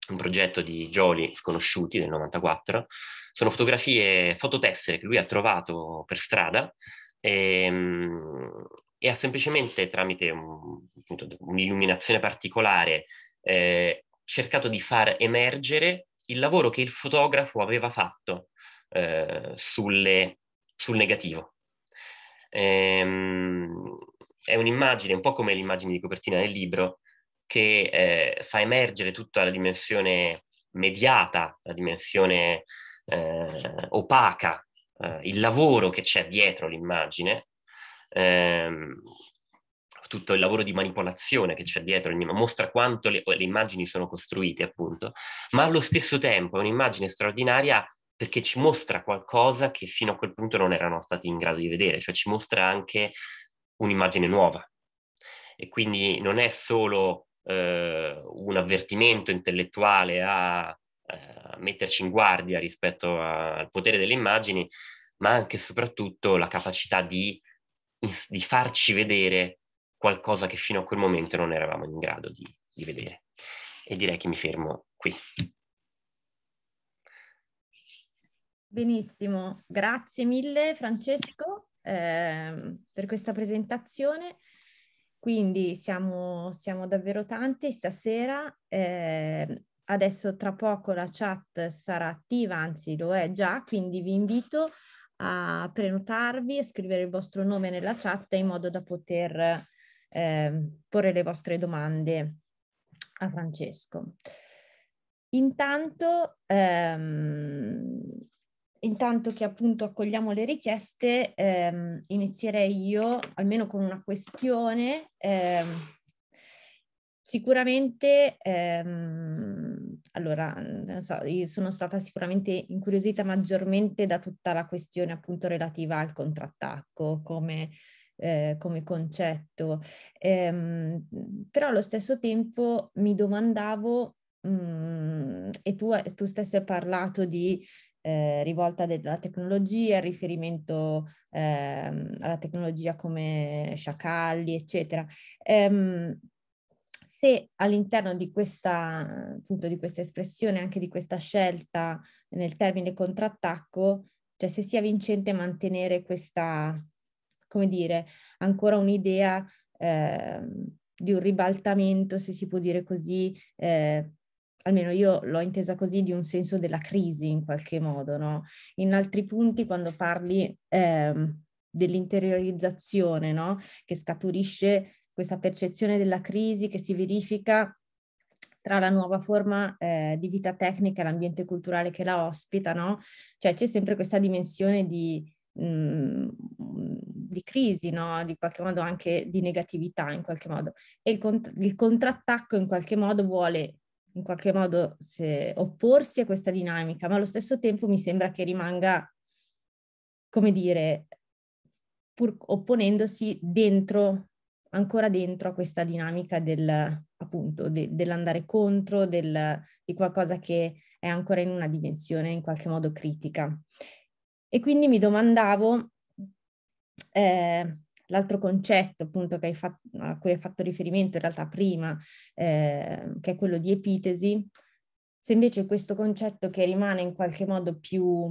un progetto di Joli sconosciuti del 94, sono fotografie, fototessere che lui ha trovato per strada e, ehm, e ha semplicemente tramite un, appunto, un'illuminazione particolare eh, cercato di far emergere il lavoro che il fotografo aveva fatto eh, sulle, sul negativo ehm, è un'immagine, un po' come l'immagine di copertina del libro, che eh, fa emergere tutta la dimensione mediata, la dimensione eh, opaca, eh, il lavoro che c'è dietro l'immagine, ehm, tutto il lavoro di manipolazione che c'è dietro, mostra quanto le, le immagini sono costruite, appunto, ma allo stesso tempo è un'immagine straordinaria perché ci mostra qualcosa che fino a quel punto non erano stati in grado di vedere, cioè ci mostra anche un'immagine nuova. E quindi non è solo eh, un avvertimento intellettuale a, eh, a metterci in guardia rispetto a, al potere delle immagini, ma anche e soprattutto la capacità di, di, farci vedere qualcosa che fino a quel momento non eravamo in grado di, di vedere. E direi che mi fermo qui. Benissimo, grazie mille Francesco eh, per questa presentazione. Quindi siamo, siamo davvero tanti stasera. Eh, adesso tra poco la chat sarà attiva, anzi lo è già, quindi vi invito a prenotarvi e scrivere il vostro nome nella chat in modo da poter eh, porre le vostre domande a Francesco. Intanto ehm, intanto che appunto accogliamo le richieste, ehm, inizierei io almeno con una questione. Ehm, sicuramente, ehm, allora, so, io sono stata sicuramente incuriosita maggiormente da tutta la questione appunto relativa al contrattacco, come eh, come concetto, ehm, però allo stesso tempo mi domandavo Mm, e tu, tu, stesso hai parlato di eh, rivolta della tecnologia, il riferimento ehm, alla tecnologia come sciacalli, eccetera. Ehm, se all'interno di questa, appunto, di questa espressione, anche di questa scelta nel termine contrattacco, cioè se sia vincente mantenere questa, come dire, ancora un'idea eh, di un ribaltamento, se si può dire così, eh, almeno io l'ho intesa così, di un senso della crisi in qualche modo, no? In altri punti, quando parli eh, dell'interiorizzazione, no? Che scaturisce questa percezione della crisi che si verifica tra la nuova forma eh, di vita tecnica e l'ambiente culturale che la ospita, no? Cioè c'è sempre questa dimensione di, mh, mm, di crisi, no? Di qualche modo anche di negatività, in qualche modo. E il, cont- il contrattacco in qualche modo vuole in qualche modo se, opporsi a questa dinamica, ma allo stesso tempo mi sembra che rimanga, come dire, pur opponendosi dentro, ancora dentro a questa dinamica del, appunto, de, dell'andare contro, del, di qualcosa che è ancora in una dimensione in qualche modo critica. E quindi mi domandavo eh, l'altro concetto appunto fatto, a cui hai fatto riferimento in realtà prima, eh, che è quello di epitesi, se invece questo concetto che rimane in qualche modo più,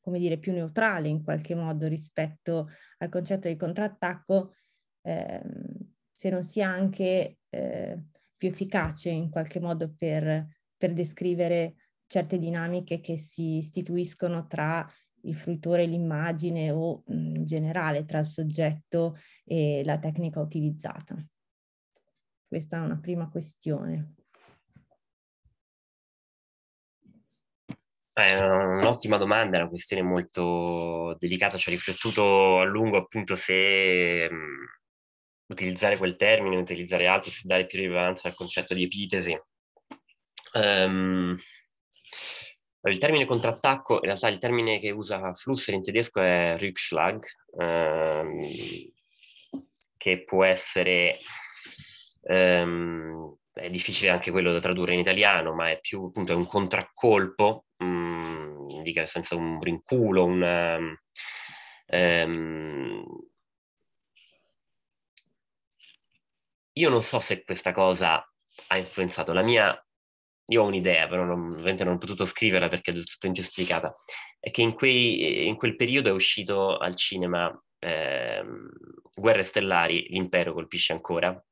come dire, più neutrale in qualche modo rispetto al concetto di contrattacco, eh, se non sia anche eh, più efficace in qualche modo per, per descrivere certe dinamiche che si istituiscono tra il fruitore l'immagine o mhmm, in generale tra il soggetto e la tecnica utilizzata. Questa è una prima questione. È eh, un'ottima domanda, è una questione molto delicata, ci ho riflettuto a lungo appunto se mhmm, utilizzare quel termine, utilizzare altro, se dare più rilevanza al concetto di epitesi. Um, il termine contrattacco, in realtà il termine che usa Flusser in tedesco è Rückschlag, ehm, che può essere, ehm, è difficile anche quello da tradurre in italiano, ma è più appunto è un contraccolpo, mh, mm, indica senza un rinculo, una, ehm, io non so se questa cosa ha influenzato la mia io ho un'idea, però non, ovviamente non ho potuto scriverla perché è tutta ingiustificata, è che in, quei, in, quel periodo è uscito al cinema eh, Guerre Stellari, l'impero colpisce ancora,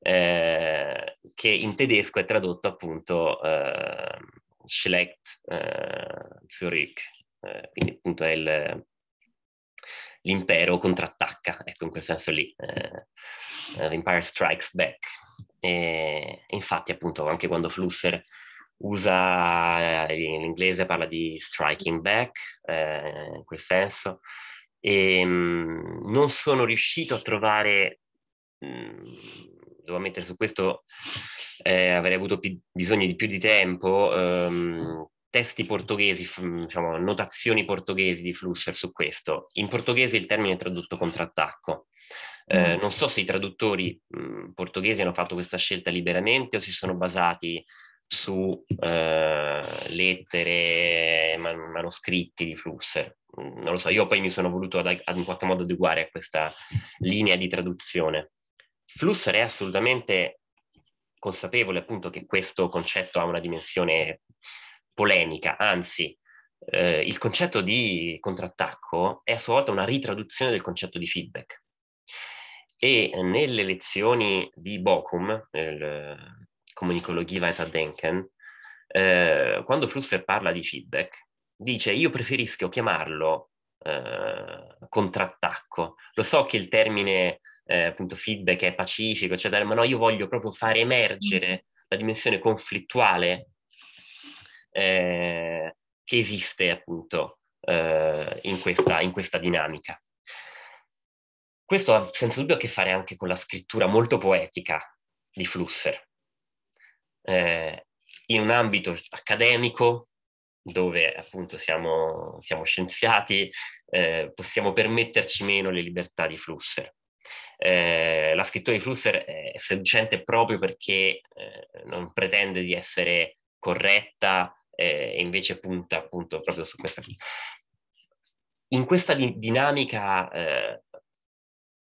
eh, che in tedesco è tradotto appunto eh, Schlecht eh, Zurich, eh, quindi appunto è il, l'impero contrattacca, ecco in quel senso lì, eh, Empire Strikes Back e infatti, appunto, anche quando Flusser usa eh, in inglese parla di striking back, eh, in quel senso, e ehm, mh, non sono riuscito a trovare, mh, mm, devo ammettere su questo, eh, avrei avuto pi- bisogno di più di tempo, ehm, testi portoghesi, f- mm, diciamo, notazioni portoghesi di Flusher su questo. In portoghese il termine è tradotto contrattacco, eh, non so se i traduttori mh, portoghesi hanno fatto questa scelta liberamente o si sono basati su eh, lettere, man- manoscritti di Flusser. non lo so, io poi mi sono voluto ad- ad in qualche modo adeguare a questa linea di traduzione. Flusser è assolutamente consapevole appunto che questo concetto ha una dimensione polemica, anzi eh, il concetto di contrattacco è a sua volta una ritraduzione del concetto di feedback. E nelle lezioni di Bochum, nel eh, comunicologia Vita Denken, eh, quando Flusser parla di feedback, dice io preferisco chiamarlo eh, contrattacco. Lo so che il termine eh, appunto feedback è pacifico, eccetera, ma no, io voglio proprio far emergere mm. la dimensione conflittuale eh, che esiste appunto eh, in questa, in questa dinamica. Questo ha senza dubbio a che fare anche con la scrittura molto poetica di Flusser. Eh, in un ambito accademico, dove appunto siamo, siamo scienziati, eh, possiamo permetterci meno le libertà di Flusser. Eh, la scrittura di Flusser è seducente proprio perché eh, non pretende di essere corretta eh, e invece punta appunto proprio su questa. In questa di- dinamica eh,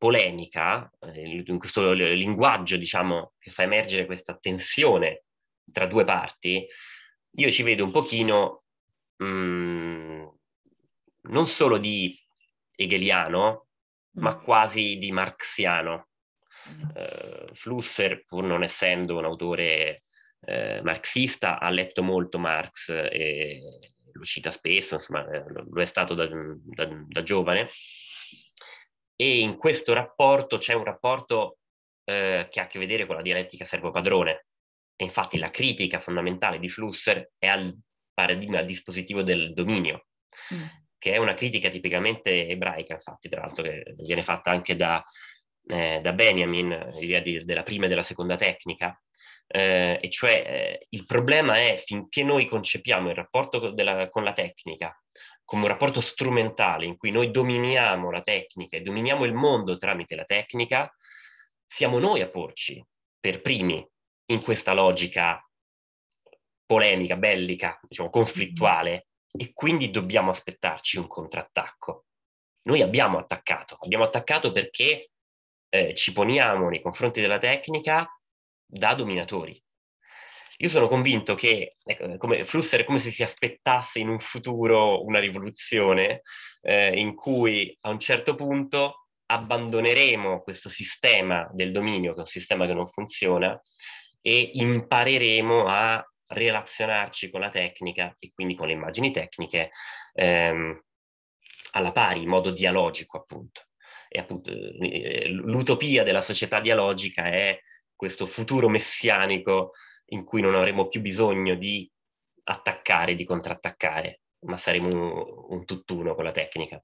polemica, eh, in questo linguaggio, diciamo, che fa emergere questa tensione tra due parti, io ci vedo un pochino mh, mm, non solo di hegeliano, ma mm. quasi di marxiano. Uh, Flusser, pur non essendo un autore eh, marxista, ha letto molto Marx e lo cita spesso, insomma, eh, lo è stato da, da, da giovane e in questo rapporto c'è un rapporto eh, che ha a che vedere con la dialettica servo-padrone. E infatti la critica fondamentale di Flusser è al paradigma, al dispositivo del dominio, mm. che è una critica tipicamente ebraica, infatti, tra l'altro, che viene fatta anche da, eh, da Benjamin, l'idea della prima e della seconda tecnica, eh, e cioè eh, il problema è finché noi concepiamo il rapporto della, con la tecnica come un rapporto strumentale in cui noi dominiamo la tecnica e dominiamo il mondo tramite la tecnica, siamo noi a porci per primi in questa logica polemica, bellica, diciamo mhm. conflittuale, e quindi dobbiamo aspettarci un contrattacco. Noi abbiamo attaccato, abbiamo attaccato perché eh, ci poniamo nei confronti della tecnica da dominatori, io sono convinto che ecco, come, Flusser è come se si aspettasse in un futuro una rivoluzione eh, in cui a un certo punto abbandoneremo questo sistema del dominio, che è un sistema che non funziona, e impareremo a relazionarci con la tecnica e quindi con le immagini tecniche ehm, alla pari, in modo dialogico appunto. E appunto eh, l'utopia della società dialogica è questo futuro messianico in cui non avremo più bisogno di attaccare, di contrattaccare, ma saremo un, un tutt'uno con la tecnica.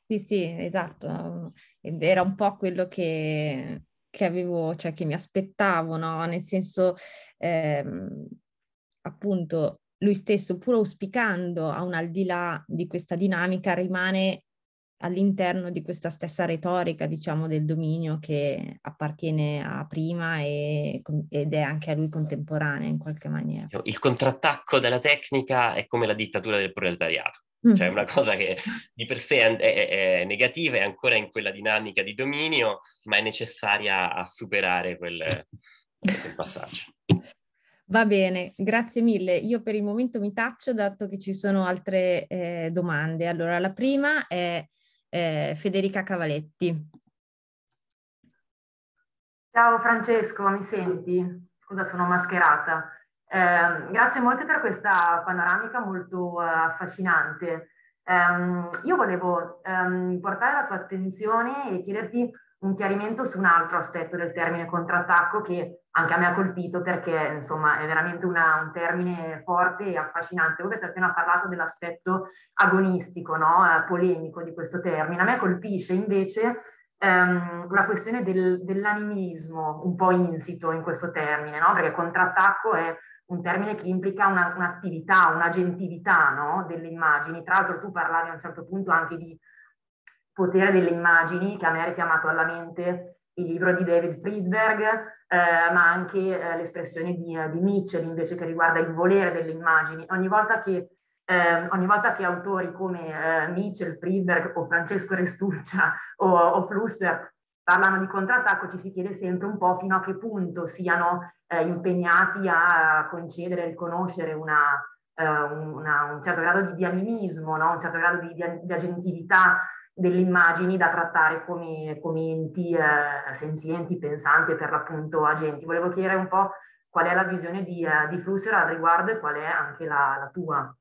Sì, sì, esatto. Ed era un po' quello che, che avevo, cioè che mi aspettavo, no? Nel senso, ehm, appunto, lui stesso, pur auspicando a un al di là di questa dinamica, rimane all'interno di questa stessa retorica, diciamo, del dominio che appartiene a prima e, ed è anche a lui contemporanea in qualche maniera. Diciamo, il contrattacco della tecnica è come la dittatura del proletariato, mm. cioè una cosa che di per sé è, è, è, negativa, è ancora in quella dinamica di dominio, ma è necessaria a superare quel, quel passaggio. Va bene, grazie mille. Io per il momento mi taccio dato che ci sono altre eh, domande. Allora, la prima è eh, Federica Cavaletti. Ciao Francesco, mi senti? Scusa, sono mascherata. Eh, grazie molte per questa panoramica molto eh, affascinante. Um, io volevo um, portare la tua attenzione e chiederti un chiarimento su un altro aspetto del termine contrattacco che anche a me ha colpito perché insomma è veramente una, un termine forte e affascinante. Voi avete appena parlato dell'aspetto agonistico, no? Eh, polemico di questo termine. A me colpisce invece ehm, la questione del, dell'animismo un po' insito in questo termine, no? perché contrattacco è un termine che implica una, un'attività, un'agentività no? delle immagini. Tra l'altro tu parlavi a un certo punto anche di Potere delle immagini, che a me ha richiamato alla mente il libro di David Friedberg, eh, ma anche eh, l'espressione di, di, Mitchell invece che riguarda il volere delle immagini. Ogni volta che, eh, ogni volta che autori come eh, Mitchell, Friedberg o Francesco Restuccia o, o Flusser parlano di contrattacco ci si chiede sempre un po' fino a che punto siano eh, impegnati a concedere e riconoscere una, eh, una, un certo grado di, di animismo, no? un certo grado di, di, di agentività delle immagini da trattare come, come enti eh, senzienti, pensanti, per l'appunto agenti. Volevo chiedere un po' qual è la visione di, eh, di Flusser al riguardo e qual è anche la, la tua.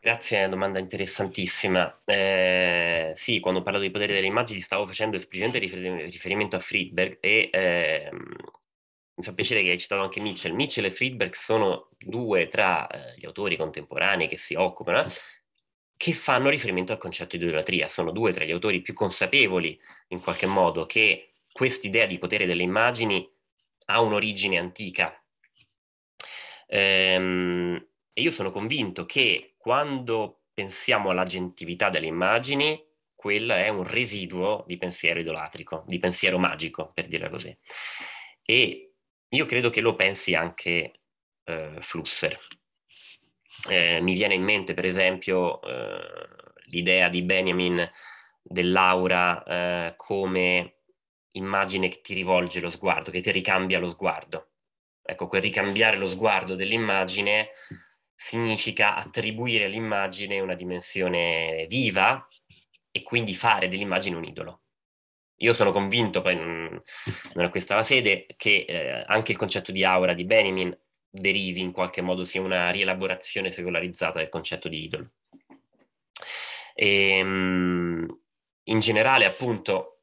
Grazie, domanda interessantissima. Eh, sì, quando ho parlato di potere delle immagini stavo facendo esplicitamente riferimento a Friedberg e eh, mi fa piacere che hai citato anche Mitchell. Mitchell e Friedberg sono due tra eh, gli autori contemporanei che si occupano che fanno riferimento al concetto di idolatria. Sono due tra gli autori più consapevoli, in qualche modo, che quest'idea di potere delle immagini ha un'origine antica. Ehm, e io sono convinto che quando pensiamo alla gentilità delle immagini, quella è un residuo di pensiero idolatrico, di pensiero magico, per dirla così. E io credo che lo pensi anche eh, Flusser. Eh, mi viene in mente, per esempio, eh, l'idea di Benjamin dell'aura eh, come immagine che ti rivolge lo sguardo, che ti ricambia lo sguardo. Ecco, quel ricambiare lo sguardo dell'immagine significa attribuire all'immagine una dimensione viva e quindi fare dell'immagine un idolo. Io sono convinto, poi non, è questa la sede, che eh, anche il concetto di aura di Benjamin derivi in qualche modo sia una rielaborazione secolarizzata del concetto di idolo. E, ehm, in generale, appunto,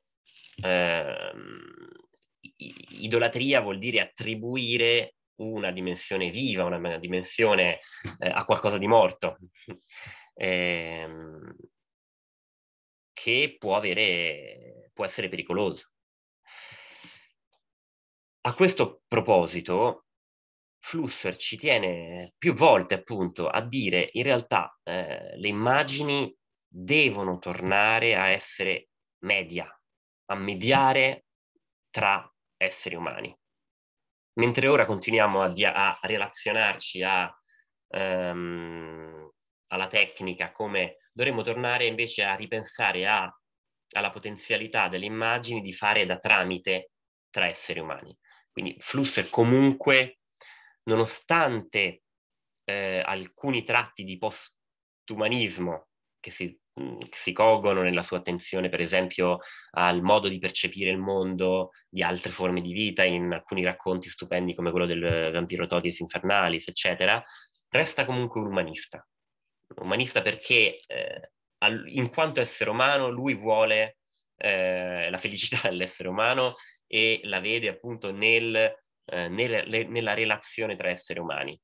eh, idolatria vuol dire attribuire una dimensione viva, una, dimensione eh, a qualcosa di morto, eh, che può, avere, può essere pericoloso. A questo proposito, Flusser ci tiene più volte appunto a dire in realtà eh, le immagini devono tornare a essere media, a mediare tra esseri umani. Mentre ora continuiamo a, dia- a relazionarci a, um, alla tecnica come dovremmo tornare invece a ripensare a, alla potenzialità delle immagini di fare da tramite tra esseri umani. Quindi Flusser comunque nonostante eh, alcuni tratti di postumanismo che si, che si cogono nella sua attenzione, per esempio, al modo di percepire il mondo di altre forme di vita, in alcuni racconti stupendi come quello del vampiro Totis Infernalis, eccetera, resta comunque un umanista. Umanista perché, eh, al, in quanto essere umano, lui vuole eh, la felicità dell'essere umano e la vede appunto nel eh, nel, le, nella relazione tra esseri umani.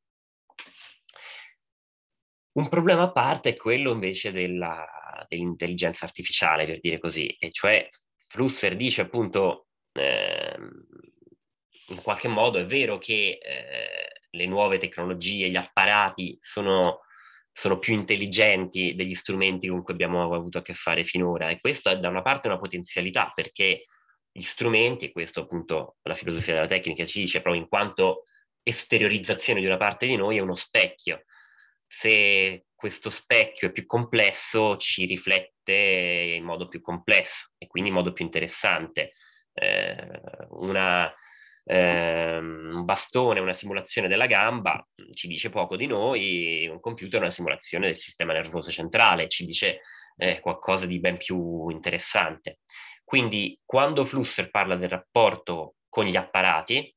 Un problema a parte è quello invece della, dell'intelligenza artificiale, per dire così, e cioè Flusser dice appunto, eh, in qualche modo è vero che eh, le nuove tecnologie, gli apparati sono, sono più intelligenti degli strumenti con cui abbiamo avuto a che fare finora e questa è da una parte una potenzialità perché gli strumenti, e questo appunto la filosofia della tecnica ci dice, proprio in quanto esteriorizzazione di una parte di noi è uno specchio. Se questo specchio è più complesso, ci riflette in modo più complesso e quindi in modo più interessante. Eh, una, eh, un bastone, una simulazione della gamba, mm, ci dice poco di noi, un computer è una simulazione del sistema nervoso centrale, ci dice eh, qualcosa di ben più interessante. Quindi quando Flusser parla del rapporto con gli apparati,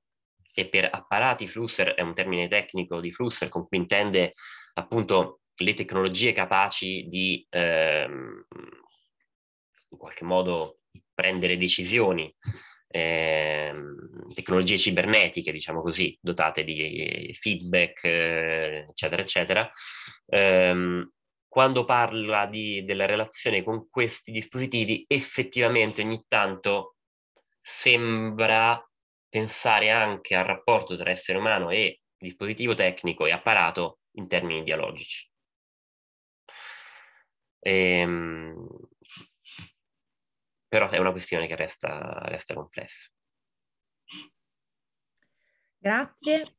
e per apparati Flusser è un termine tecnico di Flusser con cui intende appunto le tecnologie capaci di ehm, in qualche modo prendere decisioni, ehm, tecnologie cibernetiche, diciamo così, dotate di feedback, ehm, eccetera, eccetera. Ehm, quando parla di, della relazione con questi dispositivi, effettivamente ogni tanto sembra pensare anche al rapporto tra essere umano e dispositivo tecnico e apparato in termini dialogici. Ehm, però è una questione che resta, resta complessa. Grazie.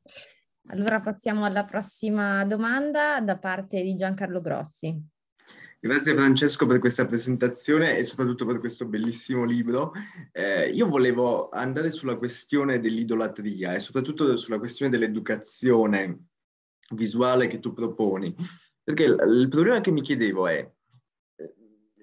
Allora passiamo alla prossima domanda da parte di Giancarlo Grossi. Grazie Francesco per questa presentazione e soprattutto per questo bellissimo libro. Eh, io volevo andare sulla questione dell'idolatria e soprattutto sulla questione dell'educazione visuale che tu proponi, perché il problema che mi chiedevo è eh,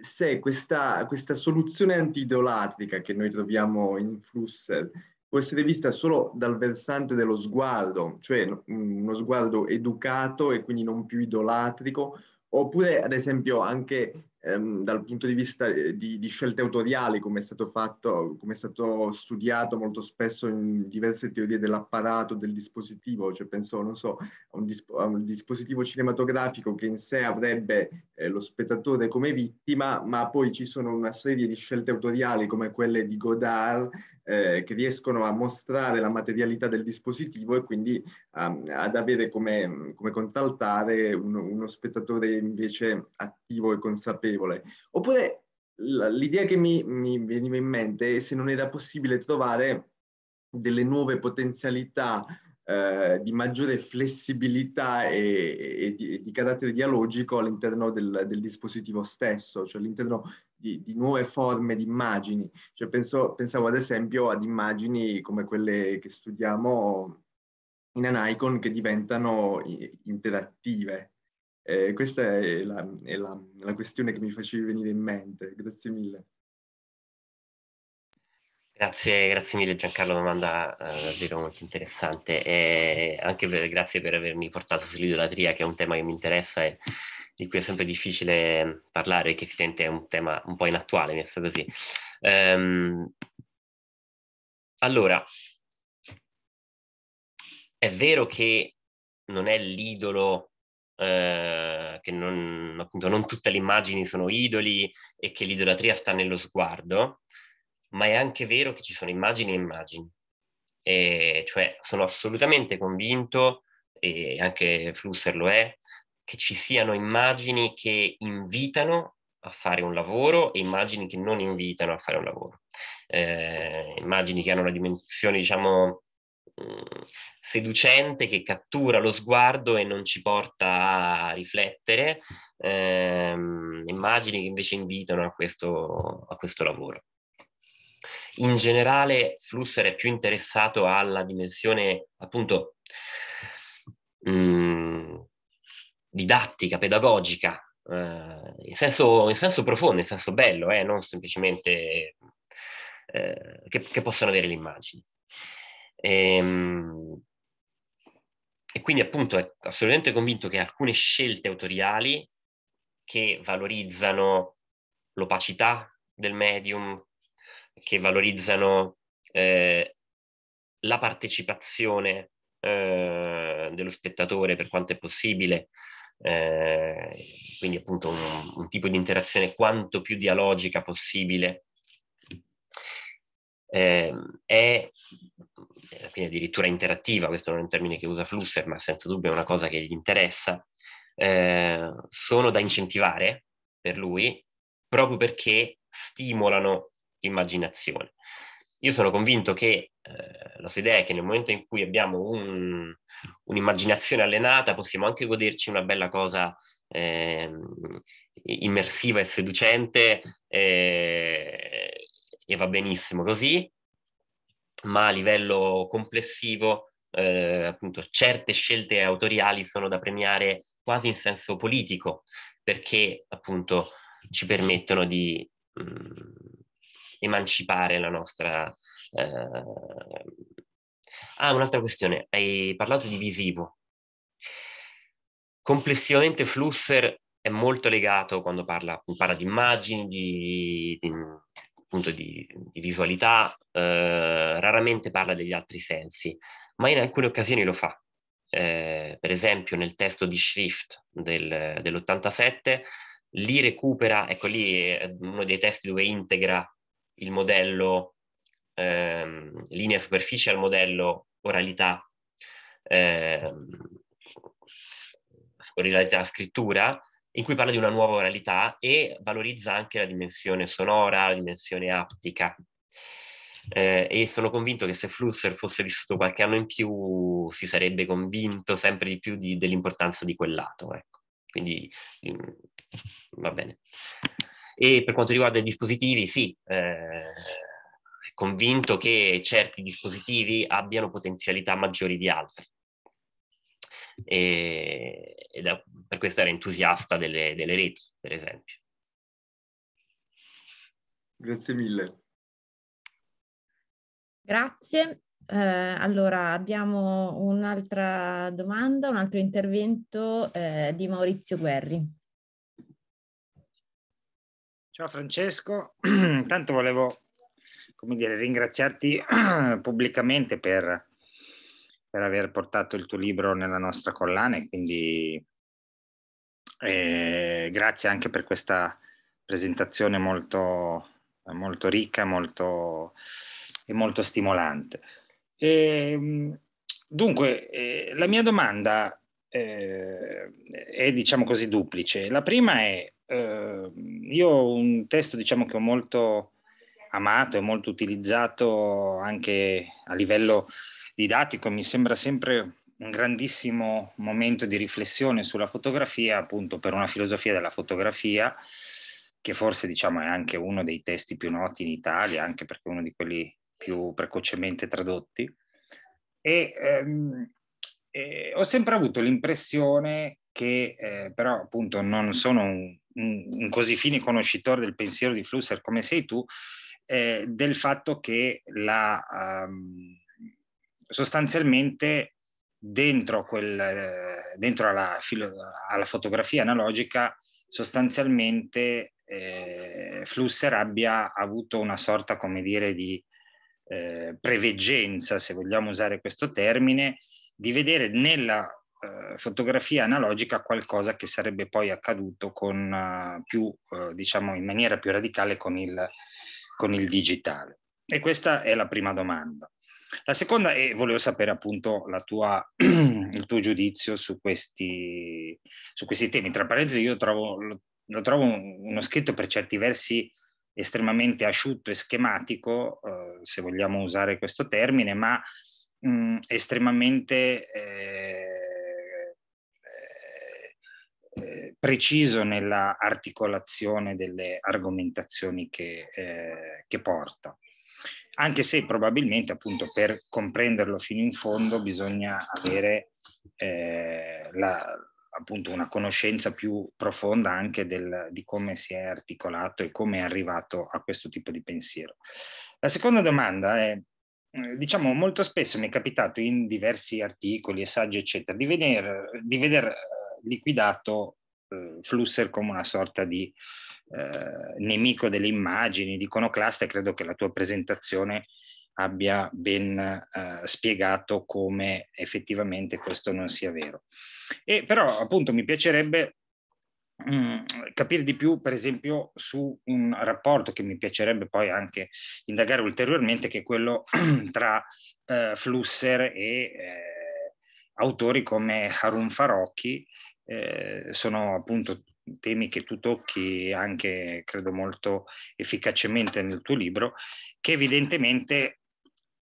se questa, questa soluzione antidolatrica che noi troviamo in Flusser può essere vista solo dal versante dello sguardo, cioè mm, uno sguardo educato e quindi non più idolatrico, oppure ad esempio anche ehm, dal punto di vista eh, di, di, scelte autoriali, come è stato fatto, come è stato studiato molto spesso in diverse teorie dell'apparato, del dispositivo, cioè penso, non so, a un, disp- a un dispositivo cinematografico che in sé avrebbe eh, lo spettatore come vittima, ma poi ci sono una serie di scelte autoriali come quelle di Godard eh, che riescono a mostrare la materialità del dispositivo e quindi um, ad avere come, come contraltare uno, uno spettatore invece attivo e consapevole. Oppure l'idea che mi, mi, veniva in mente è se non era possibile trovare delle nuove potenzialità eh, di maggiore flessibilità e, e, di, e, di, carattere dialogico all'interno del, del dispositivo stesso, cioè all'interno di, di, nuove forme di immagini. Cioè penso, pensavo ad esempio ad immagini come quelle che studiamo in Anaicon che diventano interattive. Eh, questa è, la, è la, la, questione che mi facevi venire in mente. Grazie mille. Grazie, grazie mille Giancarlo, domanda eh, davvero molto interessante e anche per, grazie per avermi portato sull'idolatria che è un tema che mi interessa e di cui è sempre difficile parlare, che effettivamente è un tema un po' inattuale, messo così. Ehm, allora, è vero che non è l'idolo, eh, che non, appunto non tutte le immagini sono idoli e che l'idolatria sta nello sguardo, ma è anche vero che ci sono immagini e immagini. E cioè sono assolutamente convinto, e anche Flusser lo è, che ci siano immagini che invitano a fare un lavoro e immagini che non invitano a fare un lavoro. Eh, immagini che hanno una dimensione, diciamo, mm, seducente che cattura lo sguardo e non ci porta a riflettere, ehm, immagini che invece invitano a questo, a questo lavoro. In generale Flusser è più interessato alla dimensione appunto mh, mm, didattica, pedagogica, eh, in, senso, in, senso, profondo, in senso bello, eh, non semplicemente eh, che, che, possono avere le immagini. E, ehm, e quindi appunto è assolutamente convinto che alcune scelte autoriali che valorizzano l'opacità del medium, che valorizzano eh, la partecipazione eh, dello spettatore per quanto è possibile, eh, quindi appunto un, un, tipo di interazione quanto più dialogica possibile. Ehm, eh, è addirittura interattiva, questo non è un termine che usa Flusser, ma senza dubbio è una cosa che gli interessa, eh, sono da incentivare per lui proprio perché stimolano l'immaginazione. Io sono convinto che eh, la sua idea è che nel momento in cui abbiamo un, un'immaginazione allenata possiamo anche goderci una bella cosa eh, immersiva e seducente eh, e va benissimo così, ma a livello complessivo eh, appunto certe scelte autoriali sono da premiare quasi in senso politico perché appunto ci permettono di mh, mm, emancipare la nostra eh... Ah, un'altra questione, hai parlato di visivo. Complessivamente Flusser è molto legato quando parla, parla di immagini, di, di appunto di, di visualità, eh, raramente parla degli altri sensi, ma in alcune occasioni lo fa. Eh, per esempio nel testo di Schrift del, dell'87, lì recupera, ecco lì è uno dei testi dove integra il modello ehm, linea superficie al modello oralità, ehm, oralità scrittura, in cui parla di una nuova oralità e valorizza anche la dimensione sonora, la dimensione aptica. Eh, e sono convinto che se Flusser fosse vissuto qualche anno in più si sarebbe convinto sempre di più di, dell'importanza di quel lato. Ecco. Quindi mh, mm, va bene. E per quanto riguarda i dispositivi, sì, eh, convinto che certi dispositivi abbiano potenzialità maggiori di altri. E, e da, per questo era entusiasta delle, delle reti, per esempio. Grazie mille. Grazie. Eh, allora abbiamo un'altra domanda, un altro intervento eh, di Maurizio Guerri. Ciao Francesco, intanto volevo come dire, ringraziarti pubblicamente per, per, aver portato il tuo libro nella nostra collana e quindi eh, grazie anche per questa presentazione molto, molto ricca molto, e molto stimolante. E, ehm, dunque, eh, la mia domanda eh, è diciamo così duplice. La prima è, eh, io ho un testo diciamo che ho molto amato e molto utilizzato anche a livello didattico, mi sembra sempre un grandissimo momento di riflessione sulla fotografia, appunto per una filosofia della fotografia, che forse diciamo è anche uno dei testi più noti in Italia, anche perché è uno di quelli più precocemente tradotti. E ehm, eh, ho sempre avuto l'impressione che, eh, però appunto non sono un, un, un così fine conoscitore del pensiero di Flusser come sei tu, eh, del fatto che la, um, sostanzialmente dentro, quel, eh, dentro alla, filo, alla, fotografia analogica sostanzialmente eh, Flusser abbia avuto una sorta, come dire, di eh, preveggenza, se vogliamo usare questo termine, di vedere nella eh, fotografia analogica qualcosa che sarebbe poi accaduto con, uh, più, uh, diciamo, in maniera più radicale con il con il digitale? E questa è la prima domanda. La seconda è, volevo sapere appunto tua, il tuo giudizio su questi, su questi temi. Tra parentesi io trovo, lo, lo, trovo uno scritto per certi versi estremamente asciutto e schematico, eh, se vogliamo usare questo termine, ma mh, mm, estremamente... Eh, preciso nella articolazione delle argomentazioni che, eh, che porta anche se probabilmente appunto per comprenderlo fino in fondo bisogna avere eh, la, appunto una conoscenza più profonda anche del, di come si è articolato e come è arrivato a questo tipo di pensiero. La seconda domanda è, diciamo molto spesso mi è capitato in diversi articoli e saggi eccetera di vedere, di veder eh, liquidato Flusser come una sorta di eh, nemico delle immagini, di iconoclasta e credo che la tua presentazione abbia ben eh, spiegato come effettivamente questo non sia vero. E però appunto mi piacerebbe mm, capire di più per esempio su un rapporto che mi piacerebbe poi anche indagare ulteriormente che è quello tra eh, Flusser e eh, autori come Harun Farocchi eh, sono appunto temi che tu tocchi anche, credo, molto efficacemente nel tuo libro, che evidentemente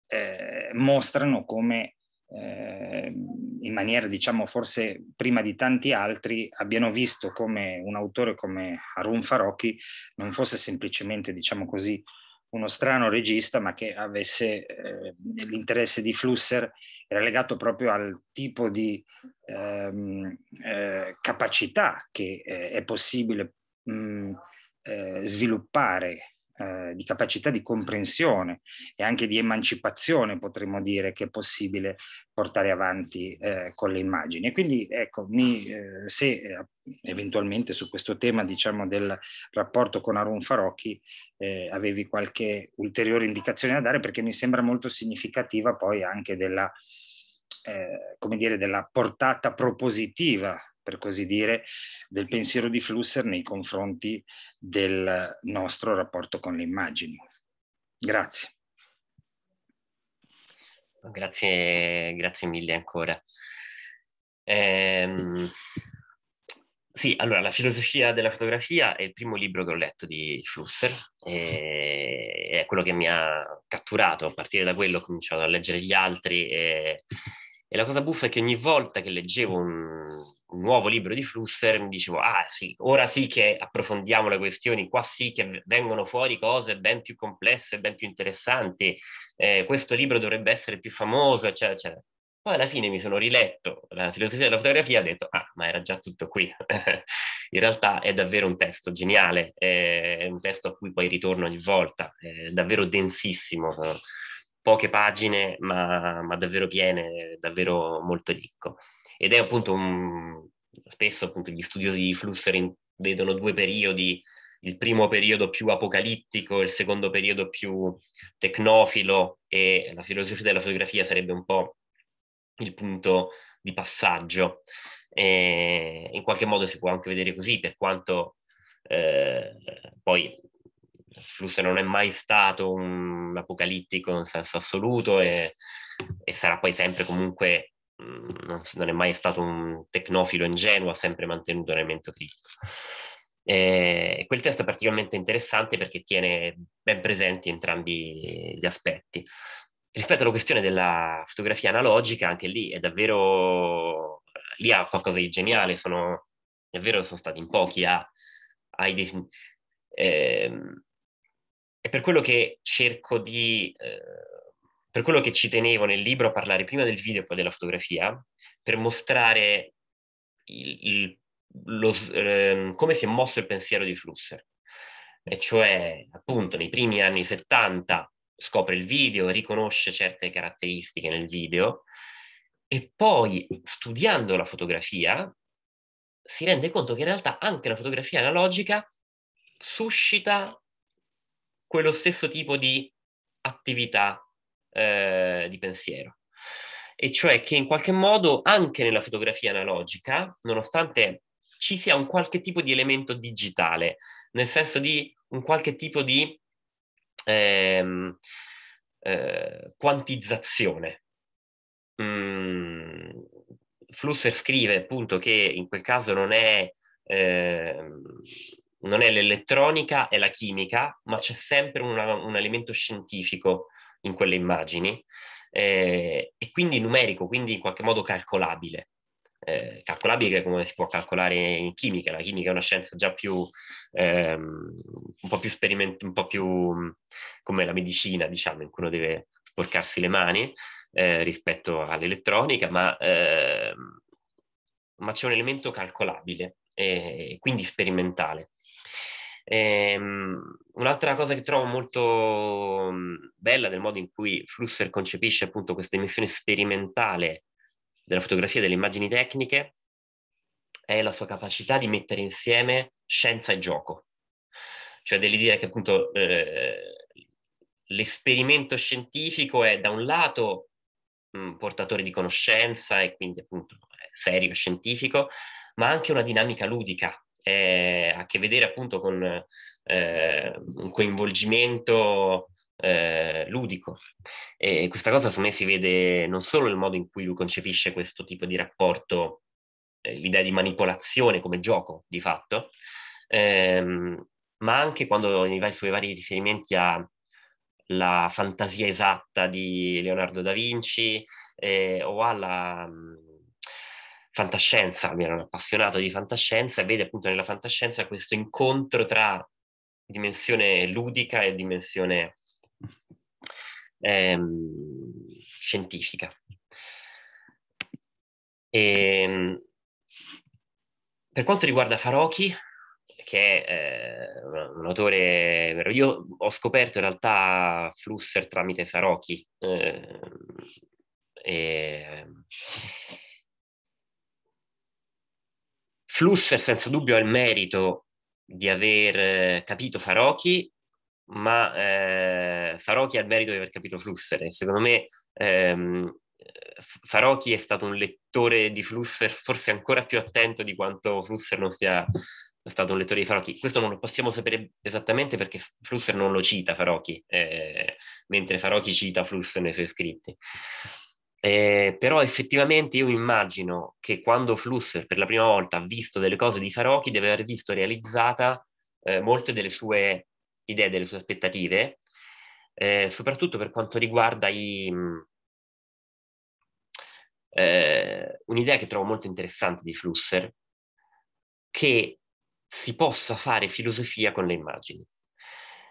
eh, mostrano come eh, in maniera, diciamo, forse prima di tanti altri, abbiano visto come un autore come Harun Farocchi non fosse semplicemente, diciamo così, uno strano regista, ma che avesse eh, l'interesse di Flusser, era legato proprio al tipo di ehm, eh, capacità che eh, è possibile mh, mm, eh, sviluppare eh, di capacità di comprensione e anche di emancipazione, potremmo dire, che è possibile portare avanti eh, con le immagini. E quindi, ecco, mi, eh, se eh, eventualmente su questo tema, diciamo, del rapporto con Arun Farocchi, eh, avevi qualche ulteriore indicazione da dare, perché mi sembra molto significativa poi anche della, come dire, della portata propositiva per così dire, del pensiero di Flusser nei confronti del nostro rapporto con le immagini. Grazie. Grazie, grazie mille ancora. Ehm, sì, allora, La filosofia della fotografia è il primo libro che ho letto di Flusser, e è quello che mi ha catturato, a partire da quello ho cominciato a leggere gli altri e e la cosa buffa è che ogni volta che leggevo un, un nuovo libro di Flusser mi dicevo, ah sì, ora sì che approfondiamo le questioni, qua sì che vengono fuori cose ben più complesse, ben più interessanti, eh, questo libro dovrebbe essere più famoso, eccetera, eccetera. Poi alla fine mi sono riletto la filosofia della fotografia e ho detto, ah, ma era già tutto qui. In realtà è davvero un testo geniale, è un testo a cui poi ritorno ogni volta, è davvero densissimo. Sono poche pagine, ma, ma, davvero piene, davvero molto ricco. Ed è appunto un, spesso appunto gli studiosi di Flusser vedono due periodi, il primo periodo più apocalittico, il secondo periodo più tecnofilo e la filosofia della fotografia sarebbe un po' il punto di passaggio. E in qualche modo si può anche vedere così, per quanto eh, poi Flusser non è mai stato un apocalittico in senso assoluto e, e sarà poi sempre comunque, mm, non, non, è mai stato un tecnofilo ingenuo, ha sempre mantenuto un elemento critico. E quel testo è particolarmente interessante perché tiene ben presenti entrambi gli aspetti. Rispetto alla questione della fotografia analogica, anche lì è davvero, lì ha qualcosa di geniale, sono, davvero sono stati in pochi a, a, eh, è per quello che cerco di, eh, per quello che ci tenevo nel libro a parlare prima del video e poi della fotografia, per mostrare il, il, lo, eh, come si è mosso il pensiero di Flusser. E cioè, appunto, nei primi anni 70 scopre il video, riconosce certe caratteristiche nel video e poi studiando la fotografia si rende conto che in realtà anche la fotografia analogica suscita quello stesso tipo di attività eh, di pensiero. E cioè che in qualche modo anche nella fotografia analogica, nonostante ci sia un qualche tipo di elemento digitale, nel senso di un qualche tipo di ehm, eh, quantizzazione. Mm, Flusser scrive appunto che in quel caso non è ehm, non è l'elettronica, è la chimica, ma c'è sempre una, un elemento scientifico in quelle immagini eh, e quindi numerico, quindi in qualche modo calcolabile. Eh, calcolabile come si può calcolare in chimica, la chimica è una scienza già più, ehm, un po' più sperimentale, un po' più mm, come la medicina, diciamo, in cui uno deve sporcarsi le mani eh, rispetto all'elettronica, ma, ehm, ma c'è un elemento calcolabile e eh, quindi sperimentale. Ehm, un'altra cosa che trovo molto mm, bella del modo in cui Flusser concepisce appunto questa dimensione sperimentale della fotografia delle immagini tecniche è la sua capacità di mettere insieme scienza e gioco, cioè dell'idea che appunto eh, l'esperimento scientifico è da un lato mh, mm, portatore di conoscenza e quindi appunto serio, scientifico, ma anche una dinamica ludica eh, ha a che vedere appunto con eh, un coinvolgimento eh, ludico. E questa cosa secondo me si vede non solo nel modo in cui lui concepisce questo tipo di rapporto, eh, l'idea di manipolazione come gioco di fatto, ehm, ma anche quando nei suoi vari riferimenti alla fantasia esatta di Leonardo da Vinci eh, o alla mm, fantascienza, mi ero appassionato di fantascienza e vede appunto nella fantascienza questo incontro tra dimensione ludica e dimensione ehm, scientifica. E, ehm, per quanto riguarda Farocchi, che è eh, un autore, io ho scoperto in realtà Flusser tramite Farocchi. Eh, e, Flusser senza dubbio ha il merito di aver eh, capito Farocchi, ma eh, Farocchi ha il merito di aver capito Flusser. Secondo me ehm, Farocchi è stato un lettore di Flusser forse ancora più attento di quanto Flusser non sia stato un lettore di Farocchi. Questo non lo possiamo sapere esattamente perché Flusser non lo cita Farocchi, eh, mentre Farocchi cita Flusser nei suoi scritti. Eh, però effettivamente io immagino che quando Flusser per la prima volta ha visto delle cose di Farocchi deve aver visto realizzata eh, molte delle sue idee, delle sue aspettative, eh, soprattutto per quanto riguarda i, mm, eh, un'idea che trovo molto interessante di Flusser, che si possa fare filosofia con le immagini,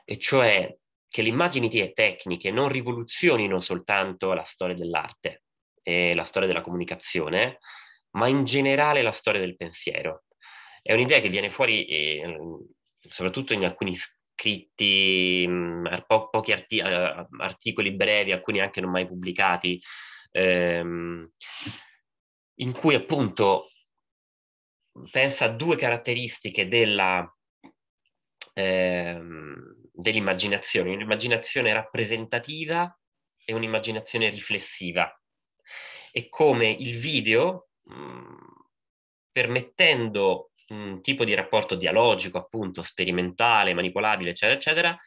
e cioè che le immagini tecniche non rivoluzionino soltanto la storia dell'arte e la storia della comunicazione, ma in generale la storia del pensiero. È un'idea che viene fuori eh, soprattutto in alcuni scritti, mh, po- pochi arti- eh, articoli brevi, alcuni anche non mai pubblicati, ehm, in cui appunto pensa a due caratteristiche della... Ehm, dell'immaginazione, un'immaginazione rappresentativa e un'immaginazione riflessiva. E come il video, mh, mm, permettendo un tipo di rapporto dialogico, appunto, sperimentale, manipolabile, eccetera, eccetera,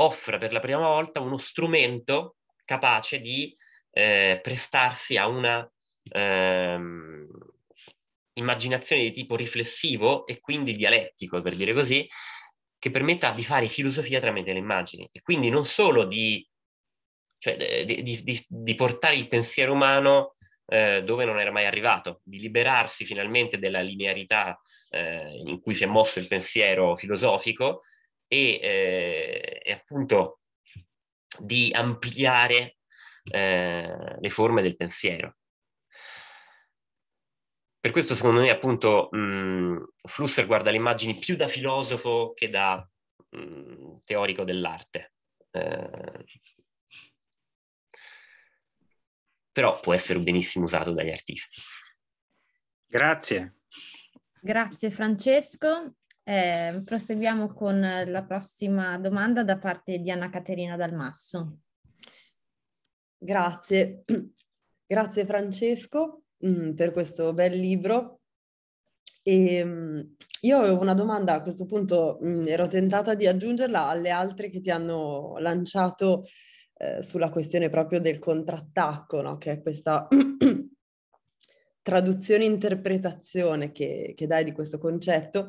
offre per la prima volta uno strumento capace di eh, prestarsi a una ehm, immaginazione di tipo riflessivo e quindi dialettico, per dire così, che permetta di fare filosofia tramite le immagini e quindi non solo di, cioè, di, di, di portare il pensiero umano eh, dove non era mai arrivato, di liberarsi finalmente della linearità eh, in cui si è mosso il pensiero filosofico e, eh, e appunto di ampliare eh, le forme del pensiero. Per questo secondo me appunto mh, mm, Flusser guarda le immagini più da filosofo che da mh, mm, teorico dell'arte. Eh, però può essere benissimo usato dagli artisti. Grazie. Grazie Francesco. Eh, proseguiamo con la prossima domanda da parte di Anna Caterina Dalmasso. Grazie. Grazie Francesco. Mm, per questo bel libro. E, ehm, io avevo una domanda a questo punto, mm, ero tentata di aggiungerla alle altre che ti hanno lanciato eh, sulla questione proprio del contrattacco, no? che è questa traduzione interpretazione che, che dai di questo concetto.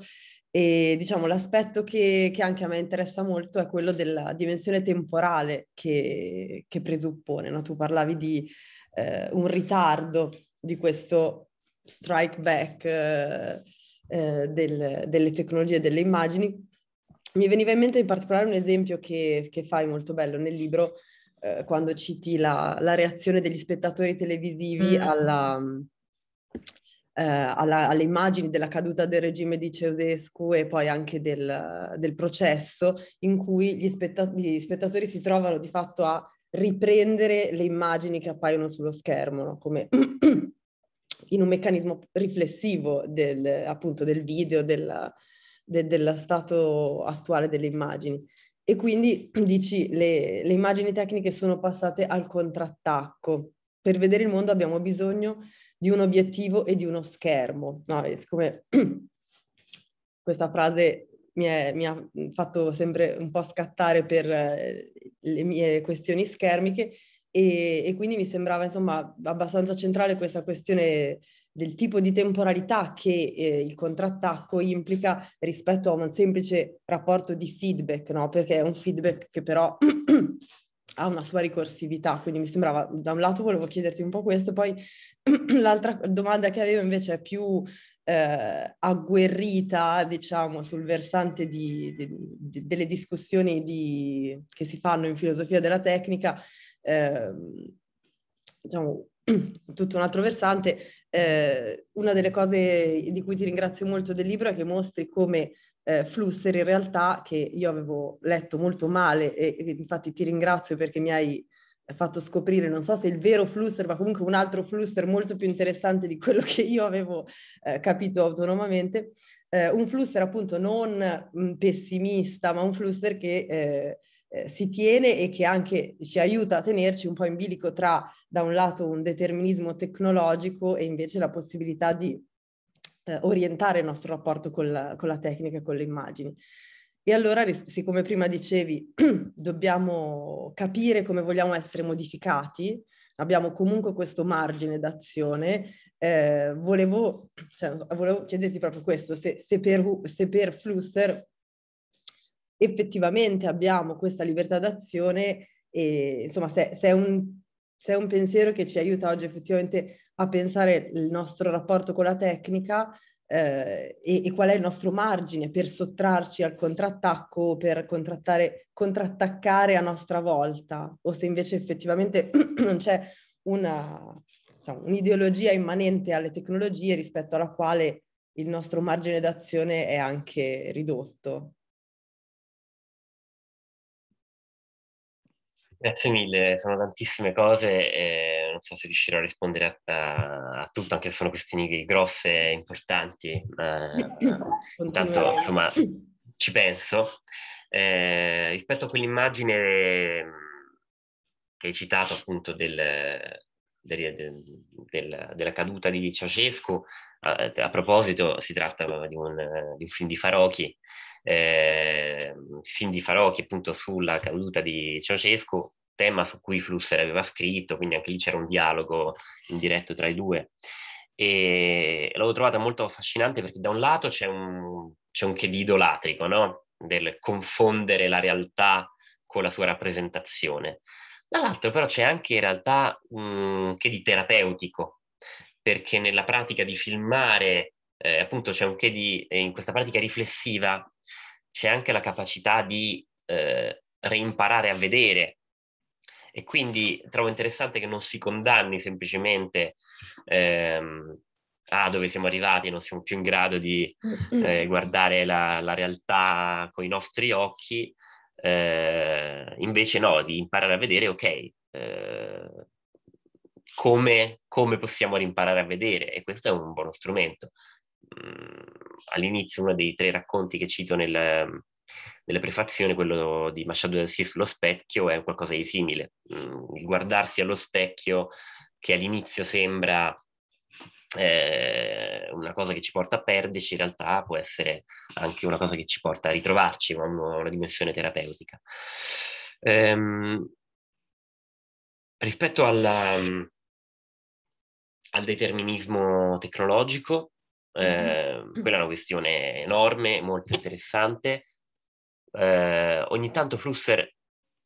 E diciamo l'aspetto che, che, anche a me interessa molto è quello della dimensione temporale che, che presuppone. No? Tu parlavi di eh, un ritardo di questo strike back eh, eh del, delle tecnologie e delle immagini. Mi veniva in mente in particolare un esempio che, che fai molto bello nel libro, eh, quando citi la, la, reazione degli spettatori televisivi mm. alla, eh, alla, alle immagini della caduta del regime di Ceausescu e poi anche del, del processo, in cui gli, spetta- gli, spettatori si trovano di fatto a riprendere le immagini che appaiono sullo schermo, no? come in un meccanismo riflessivo del, appunto del video, della, de, dello stato attuale delle immagini. E quindi dici le, le immagini tecniche sono passate al contrattacco. Per vedere il mondo abbiamo bisogno di un obiettivo e di uno schermo. No, siccome questa frase mi, è, mi, ha fatto sempre un po' scattare per eh, le mie questioni schermiche, e, e, quindi mi sembrava insomma abbastanza centrale questa questione del tipo di temporalità che eh, il contrattacco implica rispetto a un semplice rapporto di feedback, no? perché è un feedback che però ha una sua ricorsività, quindi mi sembrava, da un lato volevo chiederti un po' questo, poi l'altra domanda che avevo invece è più eh, agguerrita, diciamo, sul versante di, di, di, delle discussioni che si fanno in filosofia della tecnica, eh, diciamo, tutto un altro versante, eh, una delle cose di cui ti ringrazio molto del libro è che mostri come eh, Flusser in realtà, che io avevo letto molto male e, e infatti ti ringrazio perché mi hai fatto scoprire, non so se il vero Flusser, ma comunque un altro Flusser molto più interessante di quello che io avevo eh, capito autonomamente, eh, un Flusser appunto non mh, mm, pessimista, ma un Flusser che eh, eh, si tiene e che anche ci aiuta a tenerci un po' in bilico tra da un lato un determinismo tecnologico e invece la possibilità di eh, orientare il nostro rapporto con la, con la tecnica e con le immagini. E allora, siccome prima dicevi, dobbiamo capire come vogliamo essere modificati, abbiamo comunque questo margine d'azione, eh, volevo, cioè, volevo, chiederti proprio questo, se, se, per, se per Flusser effettivamente abbiamo questa libertà d'azione e insomma se, se, è un, se, è un, pensiero che ci aiuta oggi effettivamente a pensare il nostro rapporto con la tecnica eh, e, e, qual è il nostro margine per sottrarci al contrattacco, per contrattaccare a nostra volta o se invece effettivamente non c'è una, diciamo, un'ideologia immanente alle tecnologie rispetto alla quale il nostro margine d'azione è anche ridotto. Grazie mille, sono tantissime cose e non so se riuscirò a rispondere a, a tutto, anche se sono questioni grosse e importanti, ma intanto insomma ci penso. Eh, rispetto a quell'immagine che hai citato appunto del, del, del, della caduta di Ceausescu, a, a, proposito si tratta di un, di un film di Farocchi eh, film di Farocchi appunto sulla caduta di Ceausescu, tema su cui Flusser aveva scritto, quindi anche lì c'era un dialogo in diretto tra i due. E l'ho trovata molto affascinante perché da un lato c'è un, c'è un che di idolatrico, no? del confondere la realtà con la sua rappresentazione. Dall'altro però c'è anche in realtà mh, che di terapeutico, perché nella pratica di filmare, eh, appunto c'è un che di, eh, in questa pratica riflessiva, c'è anche la capacità di eh, reimparare a vedere e quindi trovo interessante che non si condanni semplicemente ehm, a dove siamo arrivati, non siamo più in grado di eh, guardare la, la, realtà con i nostri occhi, eh, invece no, di imparare a vedere, ok, eh, come, come possiamo rimparare a vedere e questo è un buono strumento. Mm, all'inizio uno dei tre racconti che cito nel, nella prefazione, quello di Machado del Assis, Lo specchio, è qualcosa di simile. Mm, il guardarsi allo specchio che all'inizio sembra eh, una cosa che ci porta a perderci, in realtà può essere anche una cosa che ci porta a ritrovarci, ma una, una dimensione terapeutica. Ehm, rispetto alla, mm, al determinismo tecnologico, Ehm, quella è una questione enorme, molto interessante. Eh, ogni tanto Flusser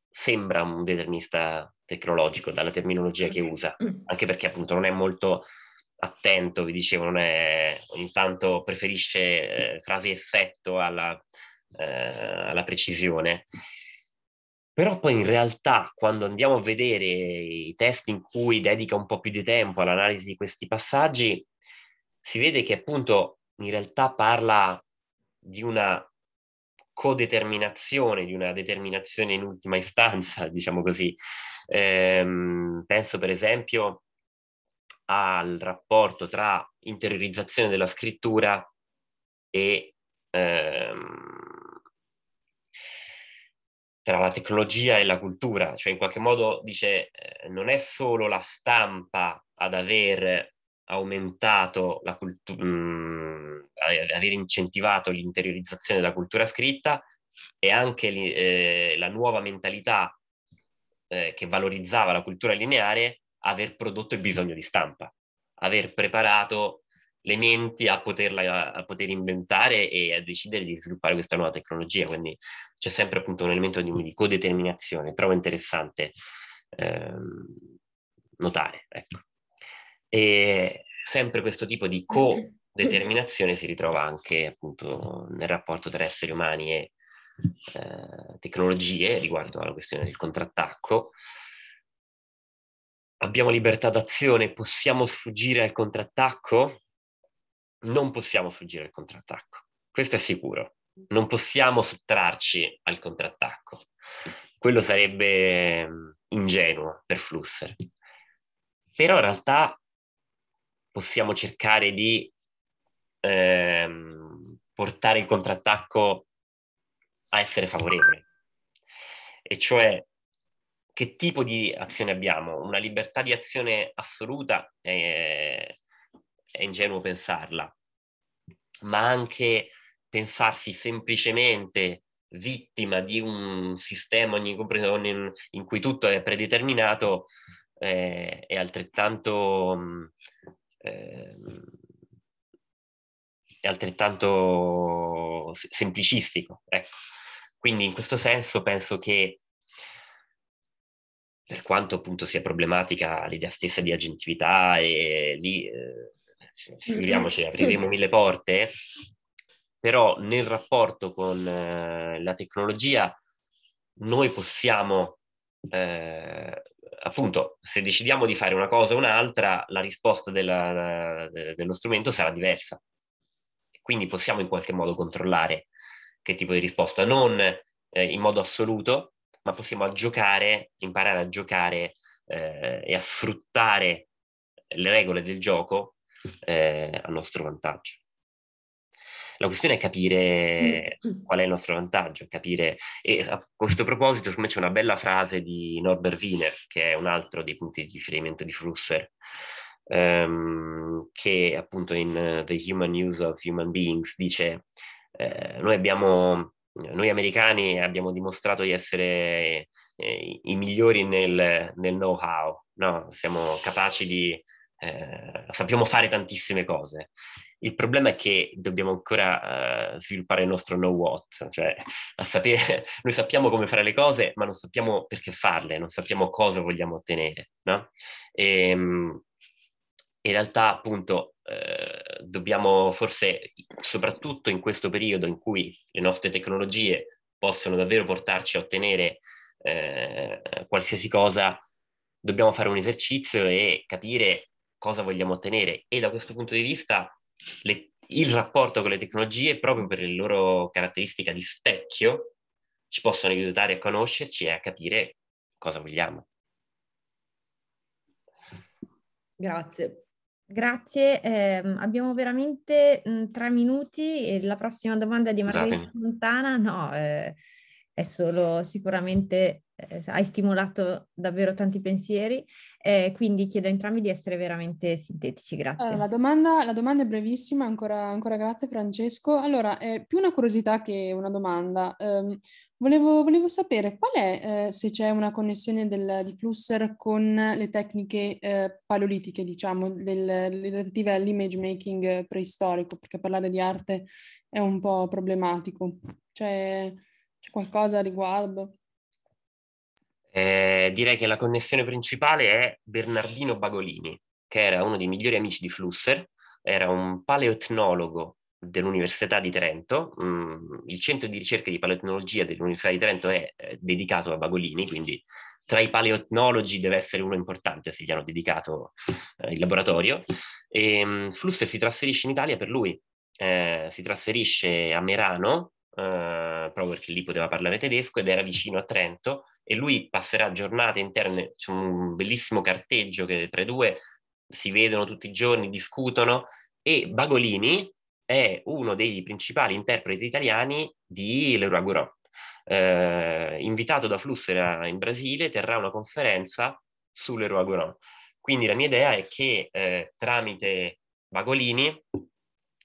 sembra un determinista tecnologico dalla terminologia che usa, anche perché appunto non è molto attento, vi dicevo, è, ogni tanto preferisce eh, frasi effetto alla, eh, alla precisione. Però poi in realtà quando andiamo a vedere i testi in cui dedica un po' più di tempo all'analisi di questi passaggi, si vede che appunto in realtà parla di una codeterminazione, di una determinazione in ultima istanza, diciamo così. Ehm, penso per esempio al rapporto tra interiorizzazione della scrittura e ehm, tra la tecnologia e la cultura, cioè in qualche modo dice eh, non è solo la stampa ad aver aumentato la cultura, mm, aver incentivato l'interiorizzazione della cultura scritta e anche eh, la nuova mentalità eh, che valorizzava la cultura lineare, aver prodotto il bisogno di stampa, aver preparato le menti a, poterla, a poter inventare e a decidere di sviluppare questa nuova tecnologia. Quindi c'è sempre appunto un elemento di, di codeterminazione, trovo interessante ehm, notare. Ecco. E sempre questo tipo di co-determinazione si ritrova anche appunto nel rapporto tra esseri umani e eh, tecnologie riguardo alla questione del contrattacco. Abbiamo libertà d'azione, possiamo sfuggire al contrattacco? Non possiamo sfuggire al contrattacco, questo è sicuro. Non possiamo sottrarci al contrattacco. Quello sarebbe mm, ingenuo per Flusser. Però in realtà possiamo cercare di ehm, portare il contrattacco a essere favorevole. E cioè, che tipo di azione abbiamo? Una libertà di azione assoluta è, è ingenuo pensarla, ma anche pensarsi semplicemente vittima di un sistema ogni, in cui tutto è predeterminato eh, è altrettanto mh, Ehm, è altrettanto semplicistico. Ecco. Quindi in questo senso penso che per quanto appunto sia problematica l'idea stessa di agentività e lì eh, figuriamoci mm-hmm. apriremo mille porte, però nel rapporto con eh, la tecnologia noi possiamo eh, appunto, se decidiamo di fare una cosa o un'altra, la risposta della, dello strumento sarà diversa. Quindi possiamo in qualche modo controllare che tipo di risposta, non eh, in modo assoluto, ma possiamo giocare, imparare a giocare eh, e a sfruttare le regole del gioco eh, a nostro vantaggio. La questione è capire mm, mm. qual è il nostro vantaggio, capire... E a questo proposito, secondo me c'è una bella frase di Norbert Wiener, che è un altro dei punti di riferimento di Flusser, um, che appunto in eh, The Human Use of Human Beings dice eh, noi abbiamo... Noi americani abbiamo dimostrato di essere eh, i migliori nel, nel know-how, no? Siamo capaci di, eh, sappiamo fare tantissime cose. Il problema è che dobbiamo ancora uh, sviluppare il nostro know what, cioè sapere, noi sappiamo come fare le cose, ma non sappiamo perché farle, non sappiamo cosa vogliamo ottenere, no? E, ehm, in realtà, appunto, eh, dobbiamo forse, soprattutto in questo periodo in cui le nostre tecnologie possono davvero portarci a ottenere eh, qualsiasi cosa, dobbiamo fare un esercizio e capire cosa vogliamo ottenere. E da questo punto di vista le, il rapporto con le tecnologie proprio per la loro caratteristica di specchio ci possono aiutare a conoscerci e a capire cosa vogliamo. Grazie. Grazie, eh, abbiamo veramente mh, tre minuti e la prossima domanda è di Margherita Fontana, no, eh, è solo sicuramente eh, hai stimolato davvero tanti pensieri, eh, quindi chiedo a entrambi di essere veramente sintetici, grazie. Allora, la, domanda, la, domanda, è brevissima, ancora, ancora grazie Francesco. Allora, è eh, più una curiosità che una domanda. Ehm, volevo, volevo, sapere qual è eh, se c'è una connessione del, di Flusser con le tecniche paleolitiche, diciamo, relative all'image making preistorico, perché parlare di arte è un po' problematico. C'è, c'è qualcosa a riguardo? Eh, direi che la connessione principale è Bernardino Bagolini, che era uno dei migliori amici di Flusser, era un paleoetnologo dell'Università di Trento. Mm, il centro di ricerca di paleoetnologia dell'Università di Trento è eh, dedicato a Bagolini, quindi tra i paleoetnologi deve essere uno importante se gli hanno dedicato eh, il laboratorio. E, mm, Flusser si trasferisce in Italia per lui, eh, si trasferisce a Merano, eh, proprio perché lì poteva parlare tedesco ed era vicino a Trento, e lui passerà giornate interne, c'è un bellissimo carteggio che tra i due si vedono tutti i giorni, discutono e Bagolini è uno dei principali interpreti italiani di Leroy Gourand. Eh, invitato da Flussera in Brasile, terrà una conferenza su Leroy Gourand. Quindi la mia idea è che eh, tramite Bagolini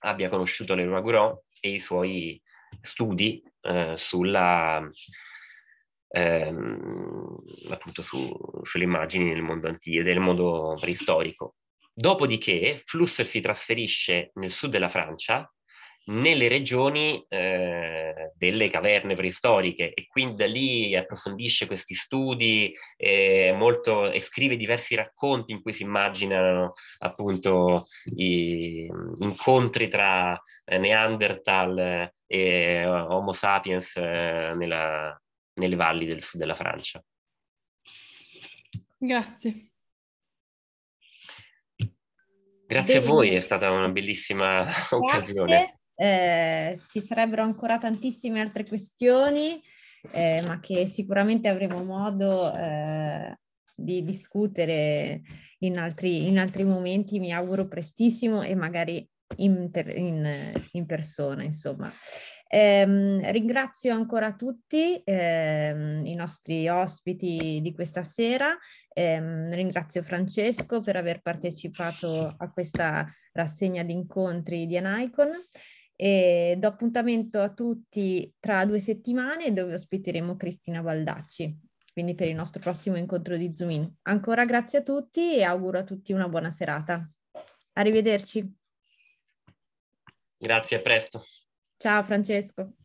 abbia conosciuto Leroy Gourand e i suoi studi eh, sulla, ehm, appunto su, sulle immagini nel mondo antico, del mondo preistorico. Dopodiché Flusser si trasferisce nel sud della Francia, nelle regioni eh, delle caverne preistoriche e quindi da lì approfondisce questi studi eh, molto, e scrive diversi racconti in cui si immaginano appunto i, incontri tra eh, Neanderthal e Homo sapiens eh, nella, nelle valli del sud della Francia. Grazie. Grazie Bene. a voi, è stata una bellissima Grazie. occasione. Eh, ci sarebbero ancora tantissime altre questioni, eh, ma che sicuramente avremo modo eh, di discutere in altri, in altri, momenti, mi auguro prestissimo e magari in, per, in, in persona, insomma. Ehm, ringrazio ancora tutti ehm, i nostri ospiti di questa sera, ehm, ringrazio Francesco per aver partecipato a questa rassegna di incontri di Anicon. e do appuntamento a tutti tra due settimane dove ospiteremo Cristina Baldacci, quindi per il nostro prossimo incontro di Zoom in. Ancora grazie a tutti e auguro a tutti una buona serata. Arrivederci. Grazie, a presto. Ciao Francesco.